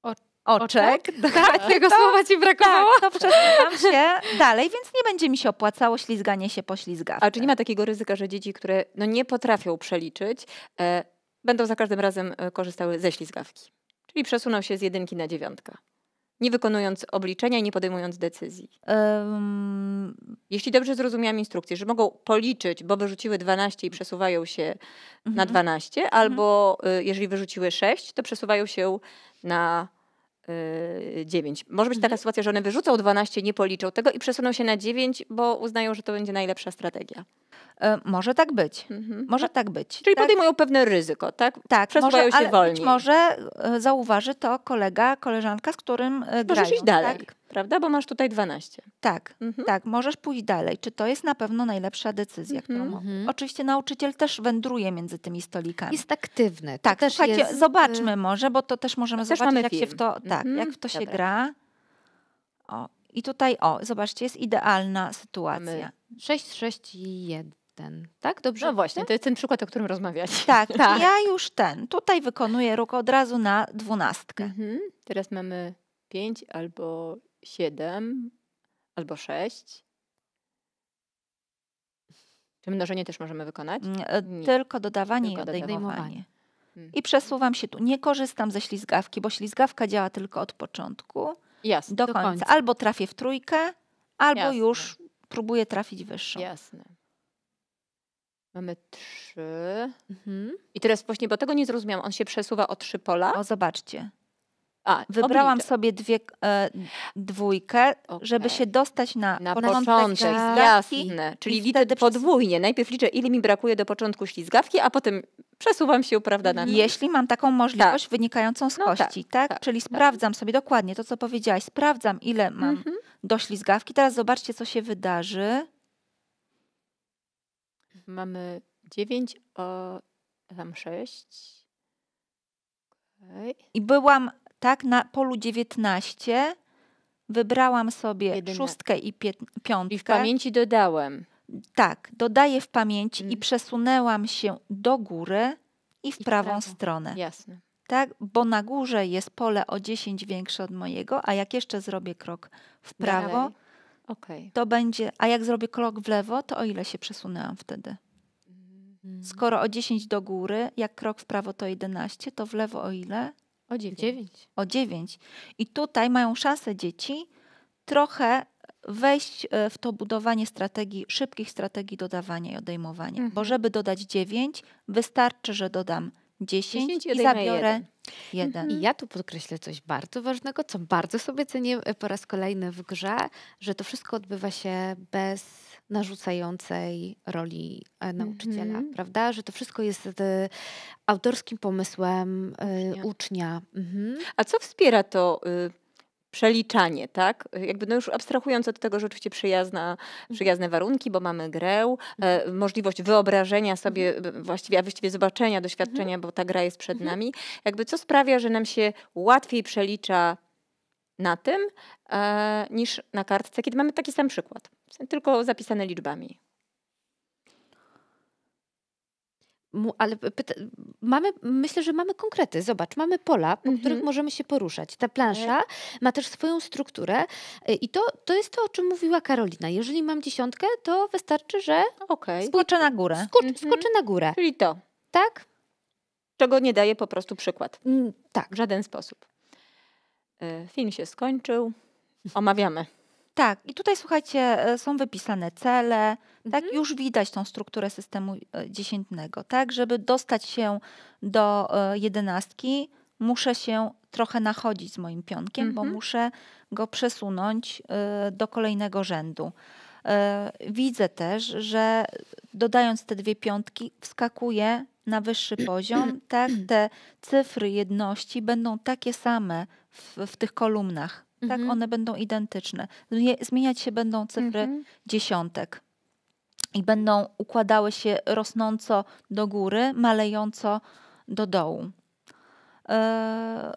oczek. oczek. Tak, tego to, słowa ci tak, brakowało. Tak, to przesuwam się dalej, więc nie będzie mi się opłacało ślizganie się po ślizgawce. A czy nie ma takiego ryzyka, że dzieci, które no nie potrafią przeliczyć, e, będą za każdym razem korzystały ze ślizgawki? Czyli przesuną się z jedynki na dziewiątkę nie wykonując obliczenia i nie podejmując decyzji. Um... Jeśli dobrze zrozumiałam instrukcję, że mogą policzyć, bo wyrzuciły 12 i przesuwają się mhm. na 12, mhm. albo mhm. jeżeli wyrzuciły 6, to przesuwają się na 9. Y, może być taka mhm. sytuacja, że one wyrzucą 12, nie policzą tego i przesuną się na 9, bo uznają, że to będzie najlepsza strategia. E, może tak być. Mhm. Może no, tak być. Czyli tak? podejmują pewne ryzyko, tak? Tak, może, się ale wolniej. Być może e, zauważy to kolega, koleżanka, z którym e, Możesz grają. Możesz tak? iść dalej. Tak? prawda? Bo masz tutaj 12. Tak, mhm. tak, możesz pójść dalej. Czy to jest na pewno najlepsza decyzja, którą mhm. Oczywiście nauczyciel też wędruje między tymi stolikami. Jest aktywny. tak, też jest... Y, zobaczmy może, bo to też możemy zobaczyć, jak się w to, tak, mhm. jak w to Dobra. się gra. O, i tutaj, o, zobaczcie, jest idealna sytuacja. 6, 6 i 1. Ten, tak? Dobrze? No właśnie, to jest ten przykład, o którym rozmawiacie. Tak, tak. ja już ten. Tutaj wykonuję ruch od razu na dwunastkę. Mhm. Teraz mamy 5 albo siedem albo sześć. Czy mnożenie też możemy wykonać? Mm, e, nie. Tylko dodawanie Tylko i odejmowanie. odejmowanie. Mhm. I przesuwam się tu. Nie korzystam ze ślizgawki, bo ślizgawka działa tylko od początku Jasne, do, do końca. końca. Albo trafię w trójkę, albo Jasne. już próbuję trafić wyższą. Jasne. Mamy trzy. Mhm. I teraz właśnie, bo tego nie zrozumiałam. On się przesuwa o trzy pola. O, zobaczcie. A, Wybrałam oblicze. sobie dwie, e, dwójkę, okay. żeby się dostać na, na początek, początek jasne. Czyli liczę podwójnie. Najpierw liczę, ile mi brakuje do początku ślizgawki, a potem przesuwam się, prawda, na Jeśli mam taką możliwość tak. wynikającą z no kości, tak? tak? tak Czyli tak. sprawdzam sobie dokładnie to, co powiedziałaś. Sprawdzam, ile mam mhm. do ślizgawki. Teraz zobaczcie, co się wydarzy. Mamy 9, o, tam 6. I byłam tak? Na polu 19 wybrałam sobie szóstkę i piątkę. I w pamięci dodałem. Tak, dodaję w pamięci mm. i przesunęłam się do góry i w I prawą stronę. Jasne. Tak, bo na górze jest pole o 10 większe od mojego, a jak jeszcze zrobię krok w prawo, okay. to będzie, a jak zrobię krok w lewo, to o ile się przesunęłam wtedy? Mm. Skoro o 10 do góry, jak krok w prawo to 11, to w lewo o ile? O dziewięć. dziewięć. O dziewięć. I tutaj mają szansę dzieci trochę wejść e, w to budowanie strategii, szybkich strategii dodawania i odejmowania. Mhm. Bo żeby dodać dziewięć, wystarczy, że dodam dziesięć i zabiorę jeden. jeden. Mhm. I ja tu podkreślę coś bardzo ważnego, co bardzo sobie cenię e, po raz kolejny w grze, że to wszystko odbywa się bez narzucającej roli e, nauczyciela, mm -hmm. prawda? Że to wszystko jest autorskim pomysłem e, ucznia. ucznia. Mm -hmm. A co wspiera to? Y, przeliczanie, tak? Jakby no już abstrahując od tego, że oczywiście przyjazna, mhm. przyjazne warunki, bo mamy grę, e, mhm. możliwość wyobrażenia sobie mhm. właściwie, a właściwie zobaczenia, doświadczenia, bo ta gra jest przed nami. Jakby co sprawia, że nam się łatwiej przelicza na tym e, niż na kartce, kiedy mamy taki sam przykład, tylko zapisane liczbami. Ale mamy, myślę, że mamy konkrety. Zobacz, mamy pola, po mhm. których możemy się poruszać. Ta plansza tak. ma też swoją strukturę e, i to, to jest to, o czym mówiła Karolina. Jeżeli mam dziesiątkę, to wystarczy, że okay. skoczę na górę. Skoczy, mhm. skoczę na górę. Czyli to. Tak? Czego nie daje po prostu przykład. Mm, tak. W żaden sposób. E, film się skończył, omawiamy. Tak, i tutaj słuchajcie, e, są wypisane cele, tak mhm. już widać tą strukturę systemu e, dziesiętnego, tak, żeby dostać się do jedenastki, muszę się trochę nachodzić z moim pionkiem, mhm. bo muszę go przesunąć do kolejnego rzędu. Widzę też, że dodając te dwie piątki, wskakuje na wyższy poziom, tak te cyfry jedności będą takie same w, w tych kolumnach. Tak? Mhm. Tak, one będą identyczne. Zmieniać się będą cyfry mhm. dziesiątek i będą układały się rosnąco do góry, malejąco do dołu. E,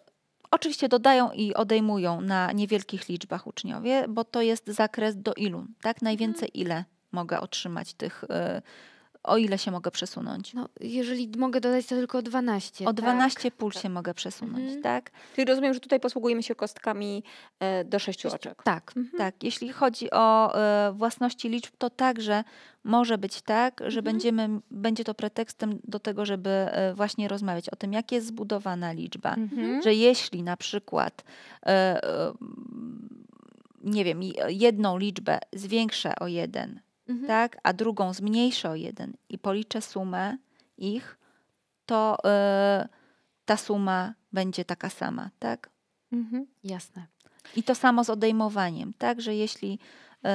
oczywiście dodają i odejmują na niewielkich liczbach uczniowie, bo to jest zakres do ilu, tak? Najwięcej mhm. ile mogę otrzymać tych, e, o ile się mogę przesunąć? No, jeżeli mogę dodać, to tylko o 12. O 12 tak? pól tak. się mogę przesunąć, mhm. tak? Czyli rozumiem, że tutaj posługujemy się kostkami e, do sześciu oczek. Tak, mhm. tak. Jeśli chodzi o e, własności liczb, to także może być tak, że mhm. będziemy, będzie to pretekstem do tego, żeby e, właśnie rozmawiać o tym, jak jest zbudowana liczba. Mhm. Że jeśli na przykład e, e, nie wiem, e, jedną liczbę zwiększę o jeden, mhm. tak, a drugą zmniejszę o jeden i policzę sumę ich, to y, ta suma będzie taka sama, tak? Mhm. Jasne. I to samo z odejmowaniem, tak, że jeśli y,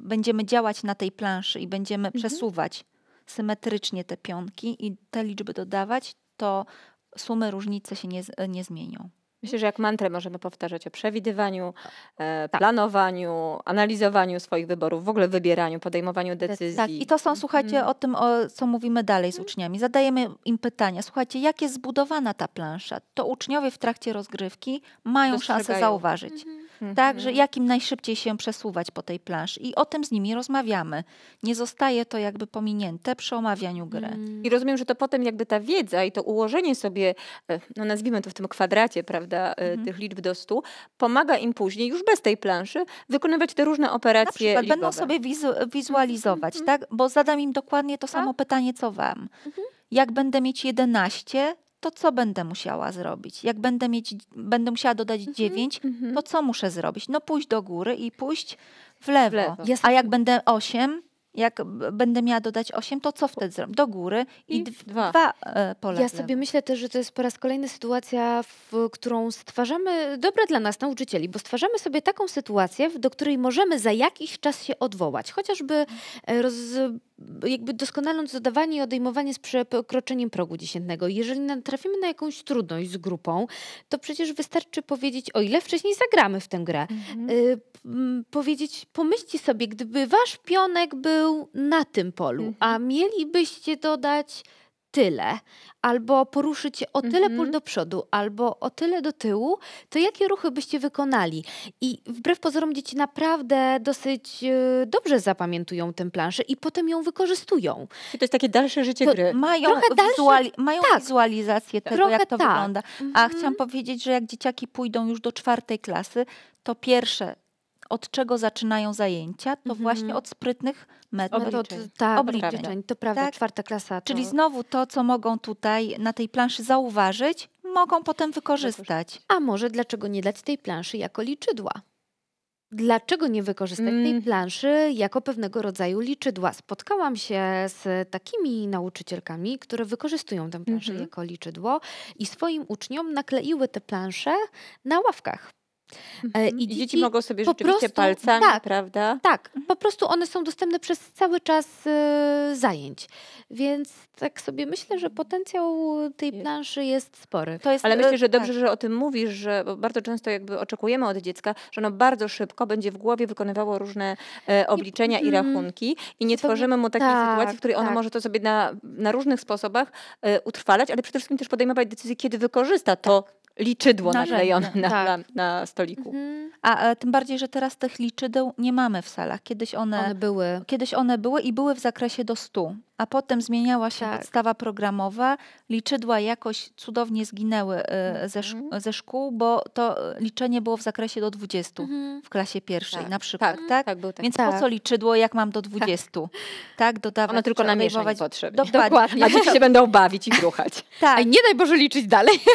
będziemy działać na tej planszy i będziemy mhm. przesuwać symetrycznie te pionki i te liczby dodawać, to sumy różnice się nie, nie zmienią. Myślę, że jak mantrę możemy powtarzać o przewidywaniu, tak. E, tak. planowaniu, analizowaniu swoich wyborów, w ogóle wybieraniu, podejmowaniu tak, decyzji. Tak, i to są, słuchajcie, mhm. o tym, o, co mówimy dalej z mhm. uczniami. Zadajemy im pytania. Słuchajcie, jak jest zbudowana ta plansza? To uczniowie w trakcie rozgrywki mają szansę zauważyć. Hmm tak, że mhm. jakim najszybciej się przesuwać po tej planszy. I o tym z nimi rozmawiamy. Nie zostaje to jakby pominięte przy omawianiu gry. Mm. I rozumiem, że to potem jakby ta wiedza i to ułożenie sobie, e, no nazwijmy to w tym kwadracie, prawda, e, mhm. tych liczb do stu, pomaga im później, już bez tej planszy, wykonywać te różne operacje. Na będą sobie wizu- mhm, wizualizować, mhm, tak? Bo zadam im dokładnie to samo A? Tak. pytanie, co wam. Jak będę mieć 11, to co będę musiała zrobić? Jak będę, mieć, będę musiała dodać mhm, 9, mhm. to co muszę zrobić? No pójść do góry i pójść w lewo. W lewo. A jak będę 8, jak będę miała dodać 8, to co wtedy zrobię? Do góry i, I dwa, dwa e, pola. Ja sobie myślę też, że to jest po raz kolejny sytuacja, w którą stwarzamy, dobra dla nas, nauczycieli, bo stwarzamy sobie taką sytuację, do której możemy za jakiś czas się odwołać. Chociażby e, roz, jakby doskonaląc dodawanie i odejmowanie z przekroczeniem progu dziesiętnego. Jeżeli natrafimy na jakąś trudność z grupą, to przecież wystarczy powiedzieć, o ile wcześniej zagramy w tę grę. Mhm. E, powiedzieć, pomyślcie sobie, gdyby wasz pionek był był na tym polu, mhm. a mielibyście dodać tyle, albo poruszyć o tyle mhm. pól do przodu, albo o tyle do tyłu, to jakie ruchy byście wykonali? I wbrew pozorom dzieci naprawdę dosyć y, dobrze zapamiętują tę planszę i potem ją wykorzystują. I to jest takie dalsze życie to gry. Mają, dalsze, wizuali mają tak. wizualizację tego, Trochę jak to tak. wygląda. A mhm. chciałam powiedzieć, że jak dzieciaki pójdą już do czwartej klasy, to pierwsze od czego zaczynają zajęcia, to mhm. właśnie od sprytnych metod, metod no tak, obliczeń. obliczeń. To prawda, tak? czwarta klasa. To... Czyli znowu to, co mogą tutaj na tej planszy zauważyć, mogą potem wykorzystać. A może dlaczego nie dać tej planszy jako liczydła? Dlaczego nie wykorzystać mm. tej planszy jako pewnego rodzaju liczydła? Spotkałam się z takimi nauczycielkami, które wykorzystują tę planszę mm -hmm. jako liczydło i swoim uczniom nakleiły te plansze na ławkach. Mhm. E, I, dzieci mogą sobie rzeczywiście prostu, palcami, tak, prawda? Tak, mhm. po prostu one są dostępne przez cały czas y, zajęć. Więc tak sobie myślę, że potencjał tej planszy jest spory. Jest, Ale myślę, że dobrze, tak. że o tym mówisz, że bardzo często jakby oczekujemy od dziecka, że ono bardzo szybko będzie w głowie wykonywało różne e, obliczenia i, i, mm, rachunki i nie tworzymy mu takiej tak, sytuacji, w której ono tak. może to sobie na, na różnych sposobach e, utrwalać, ale przede wszystkim też podejmować decyzję, kiedy wykorzysta to, tak liczydło naklejone na, tak. na, na, stoliku. Mhm. A, a, e, tym bardziej, że teraz tych liczydeł nie mamy w salach. Kiedyś one, one, były. Kiedyś one były i były w zakresie do stu a potem zmieniała się tak. podstawa programowa. Liczydła jakoś cudownie zginęły e, ze, sz mhm. ze szkół, bo to e, liczenie było w zakresie do 20 mhm. w klasie pierwszej tak. na tak. przykład. Tak, tak? tak był Więc po tak. co liczydło, jak mam do 20? Tak, tak dodawać. Ono tylko namiesza potrzeby. Dokładnie. A dzieci się będą bawić i gruchać. tak. A nie daj Boże liczyć dalej.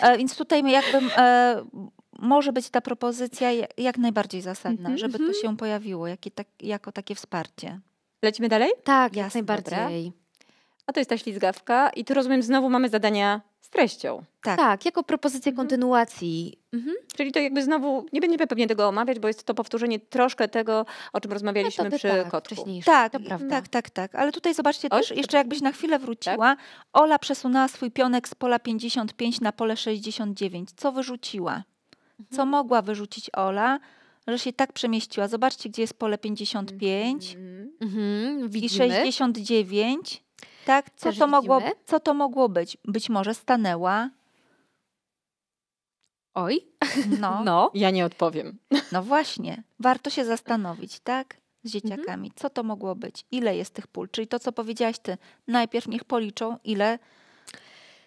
E, więc tutaj jakbym... E, może być ta propozycja jak najbardziej zasadna, mm -hmm. żeby to się pojawiło tak, jako takie wsparcie. Lecimy dalej? Tak, jak najbardziej. Dobra. A to jest ta ślizgawka i tu rozumiem, znowu mamy zadania z treścią. Tak, tak jako propozycję mhm. kontynuacji. Mhm. Czyli to jakby znowu, nie będziemy pewnie tego omawiać, bo jest to powtórzenie troszkę tego, o czym rozmawialiśmy no przy tak, kotku. Tak, tak, tak, tak. Ale tutaj zobaczcie Oś, też, jeszcze jakbyś na chwilę wróciła, tak? Ola przesunęła swój pionek z pola 55 na pole 69. Co wyrzuciła? Co mhm. mogła wyrzucić Ola? że się tak przemieściła. Zobaczcie, gdzie jest pole 55 mm -hmm. i 69. Tak, co to, mogło, co to mogło być? Być może stanęła. Oj, no. no. Ja nie odpowiem. No właśnie, warto się zastanowić, tak? Z mhm. dzieciakami, mm -hmm. co to mogło być? Ile jest tych pól? Czyli to, co powiedziałaś ty, najpierw niech policzą, ile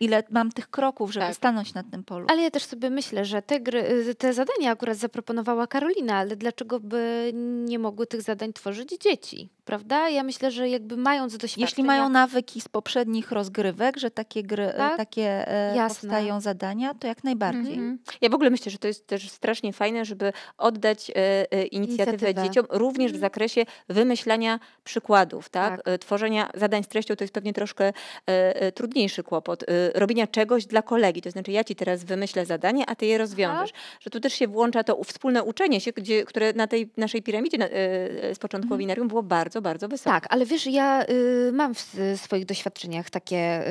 ile mam tych kroków, żeby tak. stanąć na tym polu. Ale ja też sobie myślę, że te, gry, y, te zadania akurat zaproponowała Karolina, ale dlaczego by nie mogły tych zadań tworzyć dzieci? prawda? Ja myślę, że jakby mając doświadczenie... Jeśli mają nawyki z poprzednich rozgrywek, że takie gry, e, tak? takie e, Jasne. powstają zadania, to jak najbardziej. Mhm. Ja w ogóle myślę, że to jest też strasznie fajne, żeby oddać e, e inicjatywę, dzieciom, również w mhm. zakresie wymyślania przykładów, tak? tak. Tworzenia zadań z treścią to jest pewnie troszkę e, trudniejszy kłopot. E, robienia czegoś dla kolegi, to znaczy ja ci teraz wymyślę zadanie, a ty je rozwiążesz. Aha. Że tu też się włącza to wspólne uczenie się, gdzie, które na tej naszej piramidzie na, z początku mhm. było bardzo bardzo, wysoko. Tak, ale wiesz, ja y, mam w swoich doświadczeniach takie,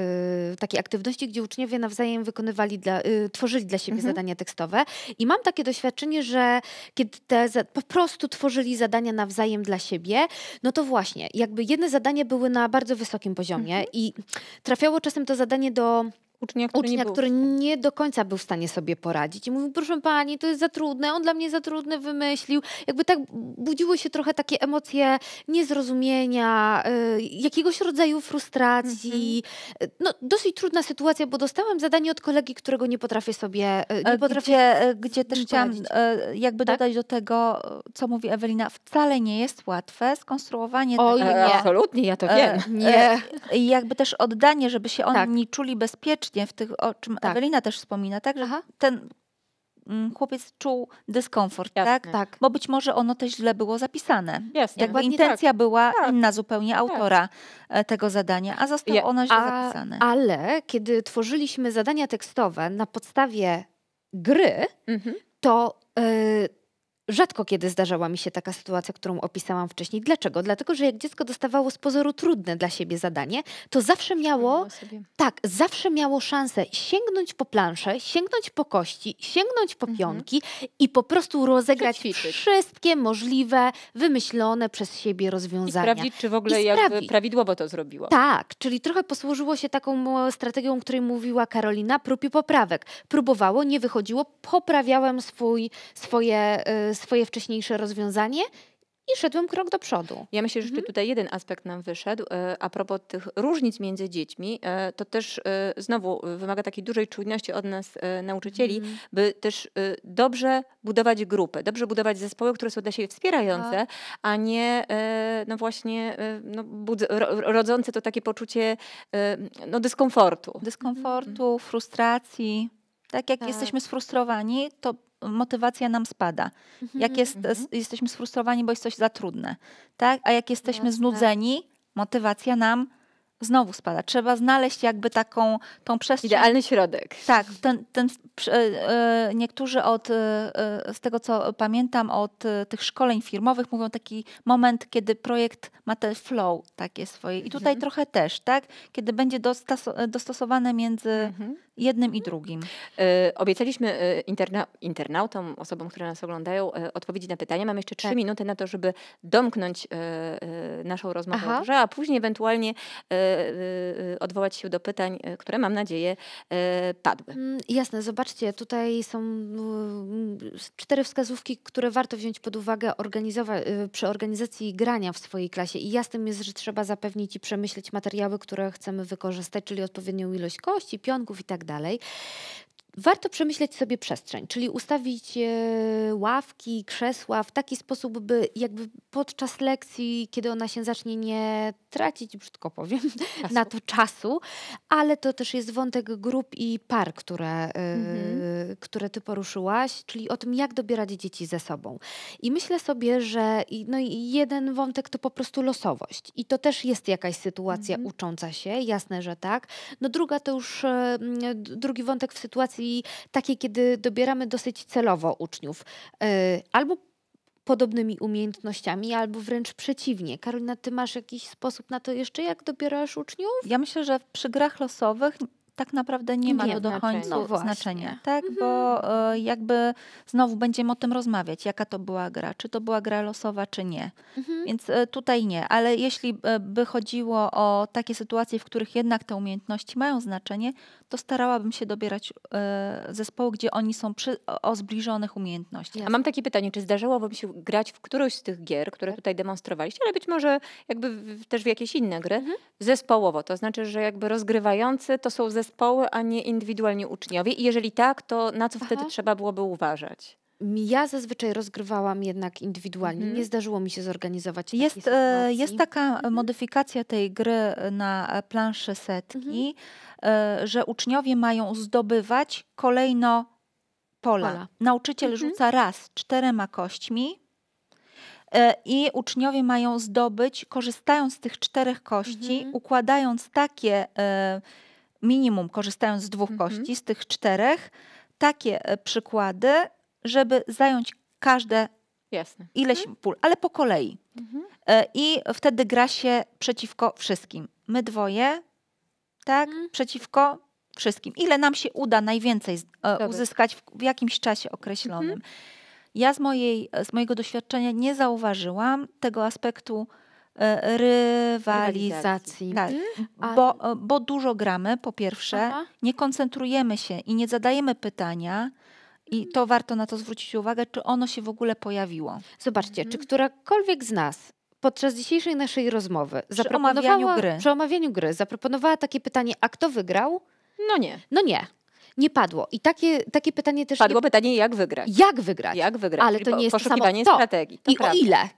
y, takie aktywności, gdzie uczniowie nawzajem wykonywali, dla, y, tworzyli dla siebie mhm. zadania tekstowe i mam takie doświadczenie, że kiedy te po prostu tworzyli zadania nawzajem dla siebie, no to właśnie, jakby jedne zadania były na bardzo wysokim poziomie mhm. i trafiało czasem to zadanie do ucznia, który, ucznia, nie, był. który nie do końca był w stanie sobie poradzić. I mówił, proszę pani, to jest za trudne, on dla mnie za trudne wymyślił. Jakby tak budziły się trochę takie emocje niezrozumienia, y, jakiegoś rodzaju frustracji. Mhm. Y, no, dosyć trudna sytuacja, bo dostałam zadanie od kolegi, którego nie potrafię sobie y, nie e, potrafię Gdzie e, też chciałam e, jakby tak? dodać do tego, co mówi Ewelina, wcale nie jest łatwe skonstruowanie Oj, tego. Absolutnie, ja to wiem. nie. Jakby też oddanie, żeby się tak. oni tak. czuli bezpiecznie faktycznie w tych, o czym tak. Ewelina też wspomina, tak? Że ten mm, chłopiec czuł dyskomfort, Jasne. tak? tak? Bo być może ono też źle było zapisane. Jasne. Jakby intencja tak. była tak. inna zupełnie tak. autora tak. tego zadania, a zostało Je, ono źle a, zapisane. Ale kiedy tworzyliśmy zadania tekstowe na podstawie gry, mhm. to e, Rzadko kiedy zdarzała mi się taka sytuacja, którą opisałam wcześniej. Dlaczego? Dlatego, że jak dziecko dostawało z pozoru trudne dla siebie zadanie, to zawsze miało tak, zawsze miało szansę sięgnąć po planszę, sięgnąć po kości, sięgnąć po mhm. pionki mhm. i po prostu rozegrać wszystkie możliwe, wymyślone przez siebie rozwiązania. I sprawdzić, czy w ogóle jakby prawidłowo to zrobiło. Tak, czyli trochę posłużyło się taką e, strategią, o której mówiła Karolina, prób i poprawek. Próbowało, nie wychodziło, poprawiałem swój, swoje, e, swoje wcześniejsze rozwiązanie i szedłem krok do przodu. Ja myślę, że jeszcze mhm. tutaj jeden aspekt nam wyszedł. E, a propos tych różnic między dziećmi, e, to też e, znowu wymaga takiej dużej czujności od nas, nauczycieli, mhm. by też dobrze budować grupy, dobrze budować zespoły, które są dla siebie wspierające, tak. a, nie no właśnie no, rodzące to takie poczucie no, dyskomfortu. Dyskomfortu, mhm. frustracji. Tak jak tak. jesteśmy sfrustrowani, to motywacja nam spada. Mhm, jak jest, mhm. jesteśmy sfrustrowani, bo jest coś za trudne, tak? A jak jesteśmy znudzeni, motywacja nam znowu spada. Trzeba znaleźć jakby taką tą przestrzeń. Idealny środek. Tak, ten, ten, e, e, niektórzy od, e, z tego co pamiętam, od tych szkoleń firmowych mówią taki moment, kiedy projekt ma ten flow takie swoje. I tutaj mhm. trochę też, tak? Kiedy będzie dostosowane między mhm. jednym i drugim. Obiecaliśmy interna internautom, osobom, które nas oglądają, odpowiedzi na pytania. Mamy jeszcze trzy tak. minuty na to, żeby domknąć naszą rozmowę, Aha. a później ewentualnie Y, y, odwołać się do pytań, y, które mam nadzieję padły. Mm, jasne, zobaczcie, tutaj są mm, cztery wskazówki, które warto wziąć pod uwagę przy organizacji grania w swojej klasie. I jasnym jest, że trzeba zapewnić i przemyśleć materiały, które chcemy wykorzystać, czyli odpowiednią ilość kości, pionków i tak dalej. Warto przemyśleć sobie przestrzeń, czyli ustawić e, ławki, krzesła w taki sposób, by jakby podczas lekcji, kiedy ona się zacznie, nie tracić, brzydko powiem, czasu. na to czasu, ale to też jest wątek grup i par, które, e, mhm. które ty poruszyłaś, czyli o tym, jak dobierać dzieci ze sobą. I myślę sobie, że no jeden wątek to po prostu losowość i to też jest jakaś sytuacja mhm. ucząca się, jasne, że tak. No druga to już, e, drugi wątek w sytuacji edukacji takiej, kiedy dobieramy dosyć celowo uczniów. E, albo podobnymi umiejętnościami, albo wręcz przeciwnie. Karolina, ty masz jakiś sposób na to jeszcze, jak dobierasz uczniów? Ja myślę, że przy grach losowych tak naprawdę nie ma nie to do końca no znaczenia, tak? Mhm. Bo e, y, jakby znowu będziemy o tym rozmawiać, jaka to była gra, czy to była gra losowa, czy nie. Mhm. Więc y, tutaj nie, ale jeśli y, by chodziło o takie sytuacje, w których jednak te umiejętności mają znaczenie, to starałabym się dobierać y, zespoły, gdzie oni są przy, o zbliżonych umiejętnościach. A mam takie pytanie, czy zdarzałoby wam się grać w którąś z tych gier, które tutaj demonstrowaliście, ale być może jakby w, też w jakieś inne gry, mhm. zespołowo, to znaczy, że jakby rozgrywający to są zespoły, a nie indywidualni uczniowie i jeżeli tak, to na co wtedy Aha. trzeba byłoby uważać? Ja zazwyczaj rozgrywałam jednak indywidualnie. Mm. Nie zdarzyło mi się zorganizować. Jest, e, sytuacji. jest taka mm. modyfikacja tej gry na planszy setki, mm. że uczniowie mają zdobywać kolejno pola. pola. Nauczyciel mhm. rzuca raz czterema kośćmi, e, i uczniowie mają zdobyć, korzystając z tych czterech kości, mhm. układając takie e, minimum, korzystając z dwóch mhm. kości, z tych czterech, takie przykłady, żeby zająć każde Jasne. ileś mhm. pól, ale po kolei. Mhm. E, I wtedy gra się przeciwko wszystkim. My dwoje, tak, mhm. przeciwko wszystkim. Ile nam się uda najwięcej e, Dobry. uzyskać w, w, jakimś czasie określonym. Mhm. Ja z, mojej, z mojego doświadczenia nie zauważyłam tego aspektu e, rywalizacji. Tak. Mhm. Bo, bo dużo gramy, po pierwsze, Aha. nie koncentrujemy się i nie zadajemy pytania, i to warto na to zwrócić uwagę, czy ono się w ogóle pojawiło. Zobaczcie, mhm. czy którakolwiek z nas podczas dzisiejszej naszej rozmowy zaproponowała, przy omawianiu gry, przy omawianiu gry zaproponowała takie pytanie, a kto wygrał? No nie. No nie nie padło. I takie, takie pytanie też. Padło nie... pytanie, jak wygrać. Jak wygrać? Jak wygrać? Ale to nie jest samo to. strategii. To I prawda. o ile? To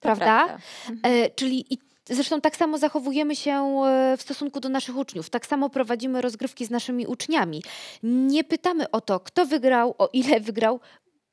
prawda? prawda. E, czyli i Zresztą tak samo zachowujemy się e, w stosunku do naszych uczniów, tak samo prowadzimy rozgrywki z naszymi uczniami. Nie pytamy o to, kto wygrał, o ile wygrał,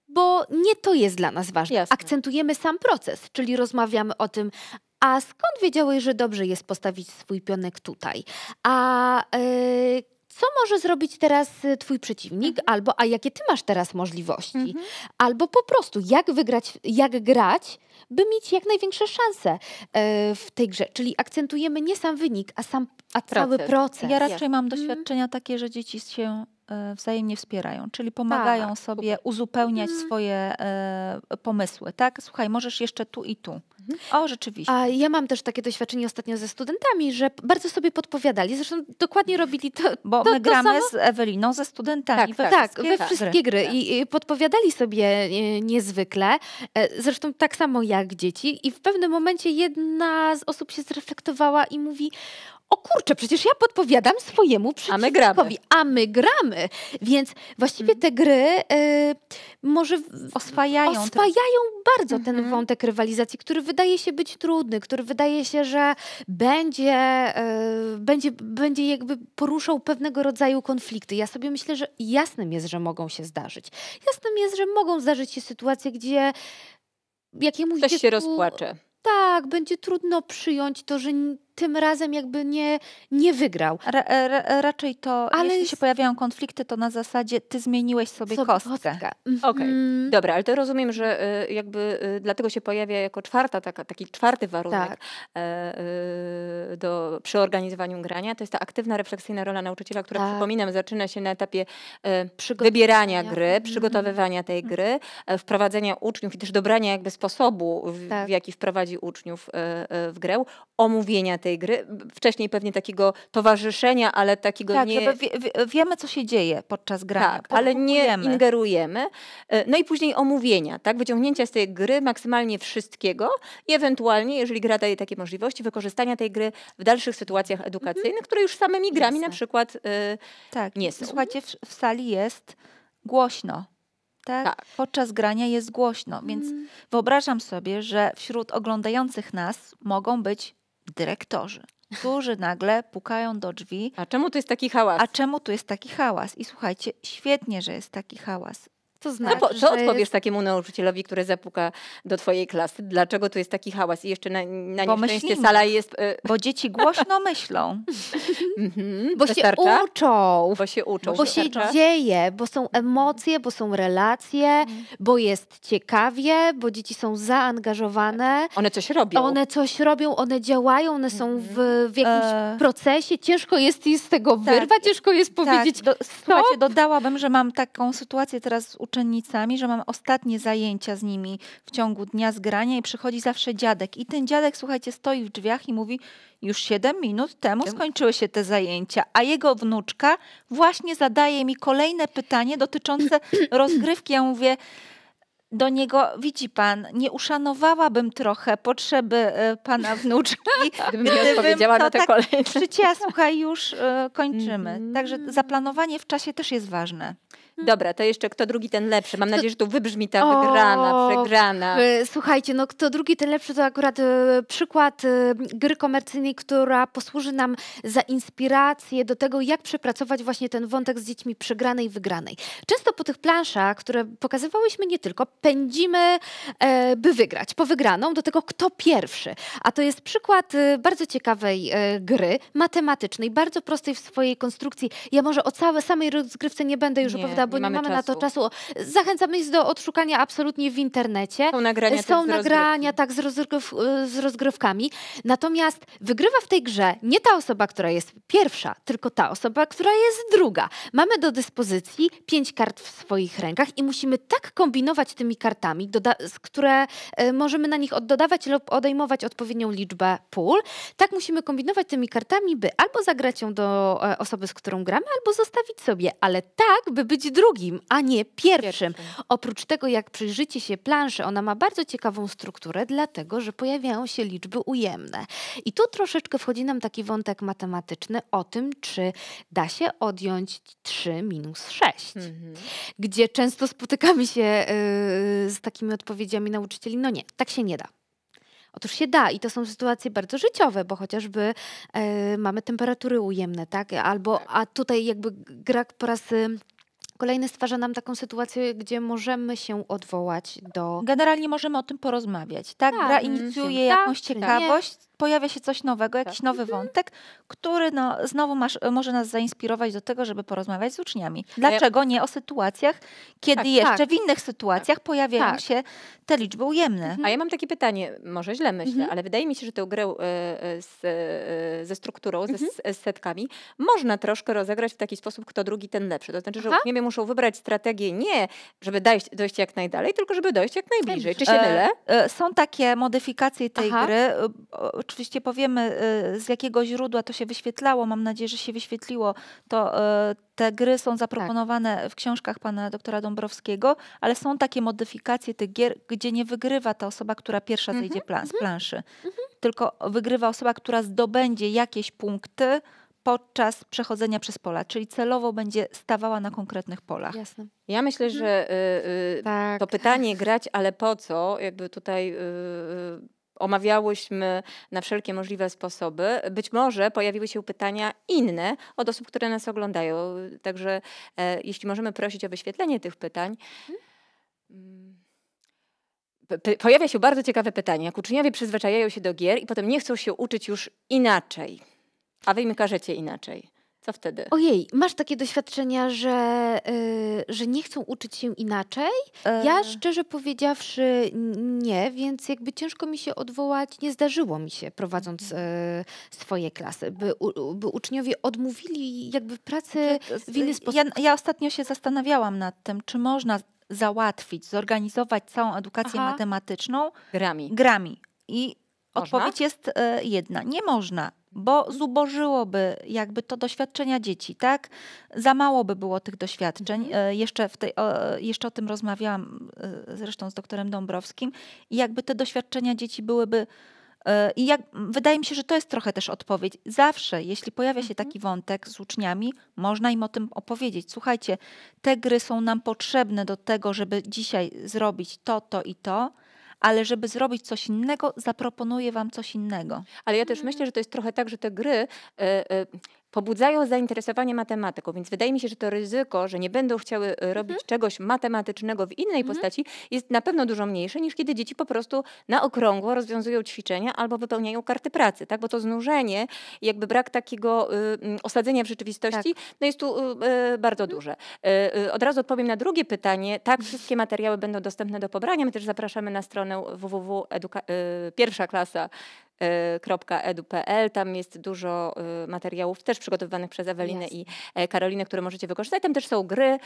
bo nie to jest dla nas ważne. Jasne. Akcentujemy sam proces, czyli rozmawiamy o tym, a skąd wiedziałeś, że dobrze jest postawić swój pionek tutaj? A yy, co może zrobić teraz y, twój przeciwnik, mhm. albo a jakie ty masz teraz możliwości, mhm. albo po prostu jak wygrać, jak grać, by mieć jak największe szanse e, w tej grze. Czyli akcentujemy nie sam wynik, a sam a cały proces. Ja raczej mam mhm. doświadczenia takie, że dzieci się E, wzajemnie wspierają, czyli pomagają tak, sobie uzupełniać mhm. swoje e, pomysły, tak? Słuchaj, możesz jeszcze tu i tu. Mhm. O, rzeczywiście. A ja mam też takie doświadczenie ostatnio ze studentami, że bardzo sobie podpowiadali. Zresztą dokładnie robili to. Bo to, my gramy z Eweliną ze studentami. Tak, tak, tak we tak, wszystkie, we wszystkie gry. gry. I podpowiadali sobie e, niezwykle. Zresztą tak samo jak dzieci. I w pewnym momencie jedna z osób się zreflektowała i mówi: o kurczę, przecież ja podpowiadam swojemu przeciwnikowi. A my gramy. A my gramy. Więc właściwie mhm. te gry y, może oswajają, oswajają ten... bardzo ten mhm. wątek rywalizacji, który wydaje się być trudny, który wydaje się, że będzie, y, będzie, będzie jakby poruszał pewnego rodzaju konflikty. Ja sobie myślę, że jasnym jest, że mogą się zdarzyć. Jasnym jest, że mogą zdarzyć się sytuacje, gdzie jakiemuś Ktoś dziecku, się rozpłacze. Tak, będzie trudno przyjąć to, że tym razem jakby nie, nie wygrał. Ra, e, ra, e, raczej to, ale jeśli się pojawiają konflikty, to na zasadzie ty zmieniłeś sobie, kostkę. kostkę. Okej, okay. mm. dobra, ale to rozumiem, że e, jakby dlatego się pojawia jako czwarta, taka, taki czwarty warunek tak. do, przy organizowaniu grania, to jest ta aktywna, refleksyjna rola nauczyciela, która tak. przypominam zaczyna się na etapie wybierania gry, mhm. przygotowywania tej gry, mhm. wprowadzenia uczniów i też dobrania jakby sposobu, w, tak. w jaki wprowadzi uczniów w grę, omówienia tej tej gry. Wcześniej pewnie takiego towarzyszenia, ale takiego tak, nie... Tak, wie, wiemy, co się dzieje podczas grania. Tak, ale nie ingerujemy. E, no i później omówienia, tak? Wyciągnięcia z tej gry maksymalnie wszystkiego i ewentualnie, jeżeli gra daje takie możliwości, wykorzystania tej gry w dalszych sytuacjach mhm. edukacyjnych, mhm. które już samymi grami Jasne. na przykład y, tak. nie są. Słuchajcie, w, w sali jest głośno. Tak? tak? Podczas grania jest głośno, więc mm. wyobrażam sobie, że wśród oglądających nas mogą być dyrektorzy, którzy nagle pukają do drzwi. A czemu tu jest taki hałas? A czemu tu jest taki hałas? I słuchajcie, świetnie, że jest taki hałas. To no znaczy, co, co odpowiesz jest... takiemu nauczycielowi, który zapuka do twojej klasy? Dlaczego tu jest taki hałas? I jeszcze na, na nieszczęście sala jest... Y... Bo dzieci głośno myślą. Mhm. bo wystarcza? się uczą. Bo się uczą. Bo się wystarcza? dzieje, bo są emocje, bo są relacje, mhm. bo jest ciekawie, bo dzieci są zaangażowane. One coś robią. One coś robią, one działają, one są w, w jakimś mhm. e... procesie. Ciężko jest z tego tak. wyrwać, ciężko jest tak. powiedzieć Słuchajcie, dodałabym, że mam taką sytuację teraz z uczennicami, że mam ostatnie zajęcia z nimi w ciągu dnia z grania i przychodzi zawsze dziadek. I ten dziadek, słuchajcie, stoi w drzwiach i mówi, już 7 minut temu skończyły się te zajęcia, a jego wnuczka właśnie zadaje mi kolejne pytanie dotyczące rozgrywki. Ja mówię, do niego, widzi pan, nie uszanowałabym trochę potrzeby e, pana wnuczki, gdybym nie odpowiedziała na te tak kolejne. słuchaj, już e, kończymy. Mhm. Także zaplanowanie w czasie też jest ważne. Mhm. Dobra, to jeszcze kto drugi, ten lepszy. Mam nadzieję, że tu wybrzmi ta o, wygrana, przegrana. E, słuchajcie, no kto drugi, ten lepszy to akurat e, przykład e, gry komercyjnej, która posłuży nam za inspirację do tego, jak przepracować właśnie ten wątek z dziećmi przegranej i wygranej. Często po tych planszach, które pokazywałyśmy nie tylko, pędzimy, e, by wygrać, po wygraną, do tego kto pierwszy. A to jest przykład bardzo ciekawej gry matematycznej, bardzo prostej w swojej konstrukcji. Ja może o całej samej rozgrywce nie będę już nie. opowiadała, bo nie mamy, nie mamy na to czasu. Zachęcamy ich do odszukania absolutnie w internecie. Są nagrania, Są tak, nagrania z tak z, rozgryw, z rozgrywkami. Natomiast wygrywa w tej grze nie ta osoba, która jest pierwsza, tylko ta osoba, która jest druga. Mamy do dyspozycji pięć kart w swoich rękach i musimy tak kombinować tymi kartami, które e, możemy na nich oddodawać lub odejmować odpowiednią liczbę pól. Tak musimy kombinować tymi kartami, by albo zagrać ją do e, osoby, z którą gramy, albo zostawić sobie, ale tak, by być drugim, a nie pierwszym. Oprócz tego, jak przyjrzycie się planszy, ona ma bardzo ciekawą strukturę, dlatego że pojawiają się liczby ujemne. I tu troszeczkę wchodzi nam taki wątek matematyczny o tym, czy da się odjąć 3 minus 6, mhm. gdzie często spotykamy się yy, z takimi odpowiedziami nauczycieli, no nie, tak się nie da. Otóż się da i to są sytuacje bardzo życiowe, bo chociażby y, mamy temperatury ujemne, tak? Albo, tak. a tutaj jakby gra po raz y, Kolejny stwarza nam taką sytuację, gdzie możemy się odwołać do. Generalnie możemy o tym porozmawiać, tak? tak Gra inicjuje tak, jakąś ciekawość, pojawia się coś nowego, jakiś tak. nowy mhm. wątek, który no, znowu masz, może nas zainspirować do tego, żeby porozmawiać z uczniami. E, Dlaczego nie o sytuacjach, kiedy tak, jeszcze tak. w innych sytuacjach tak. pojawiają tak. się te liczby ujemne? Mhm. A ja mam takie pytanie, może źle myślę, mhm. ale wydaje mi się, że tę grę e, e, z, ze strukturą, mhm. ze, z setkami, można troszkę rozegrać w taki sposób, kto drugi, ten lepszy. To znaczy, że uczniowie muszą wybrać strategię nie, żeby dojść, dojść jak najdalej, tylko żeby dojść jak najbliżej. Czy się mylę? E, e, są takie modyfikacje tej Aha. gry, oczywiście powiemy y, z jakiego źródła to się wyświetlało. Mam nadzieję, że się wyświetliło. To y, te gry są tak. zaproponowane tak. w książkach pana doktora Dąbrowskiego, ale są takie modyfikacje tych gier, gdzie nie wygrywa ta osoba, która pierwsza mhm, zejdzie plan, z mhm, planszy, mhm. tylko wygrywa osoba, która zdobędzie jakieś punkty podczas przechodzenia przez pola, czyli celowo będzie stawała na konkretnych polach. Jasne. Ja myślę, że y, y, tak. to pytanie grać, ale po co? Jakby tutaj y, y omawiałyśmy na wszelkie możliwe sposoby. Być może pojawiły się pytania inne od osób, które nas oglądają. Także e, jeśli możemy prosić o wyświetlenie tych pytań. Mm, pojawia się bardzo ciekawe pytanie. Jak uczniowie przyzwyczajają się do gier i potem nie chcą się uczyć już inaczej, a wy im każecie inaczej wtedy? Ojej, masz takie doświadczenia, że, yy, że nie chcą uczyć się inaczej? E. Ja szczerze powiedziawszy nie, więc jakby ciężko mi się odwołać, nie zdarzyło mi się prowadząc yy, swoje klasy, by, u, by uczniowie odmówili jakby pracy znaczy, w inny sposób. Ja, ja ostatnio się zastanawiałam nad tym, czy można załatwić, zorganizować całą edukację Aha. matematyczną grami. grami. I Można? Odpowiedź jest y, jedna. Nie można bo zubożyłoby jakby to doświadczenia dzieci, tak? Za mało by było tych doświadczeń. Mhm. E, jeszcze, w tej, o, jeszcze o tym rozmawiałam e, zresztą z doktorem Dąbrowskim i jakby te doświadczenia dzieci byłyby e, i jak, wydaje mi się, że to jest trochę też odpowiedź. Zawsze, jeśli pojawia się taki mhm. wątek z uczniami, można im o tym opowiedzieć. Słuchajcie, te gry są nam potrzebne do tego, żeby dzisiaj zrobić to, to i to ale żeby zrobić coś innego, zaproponuję Wam coś innego. Ale ja też myślę, że to jest trochę tak, że te gry. E, e, pobudzają zainteresowanie matematyką, więc wydaje mi się, że to ryzyko, że nie będą chciały e, mhm. robić czegoś matematycznego w innej mhm. postaci jest na pewno dużo mniejsze niż kiedy dzieci po prostu na okrągło rozwiązują ćwiczenia albo wypełniają karty pracy, tak? Bo to znużenie, jakby brak takiego y, mm, osadzenia w rzeczywistości, tak. no jest tu y, y bardzo mhm. duże. E, y, od razu odpowiem na drugie pytanie. Tak, wszystkie materiały będą dostępne do pobrania. My też zapraszamy na stronę www.pierwsza y, pierwsza klasa www.edu.pl. Y, Tam jest dużo y, materiałów też przygotowywanych przez Ewelinę yes. i e, Karolinę, które możecie wykorzystać. Tam też są gry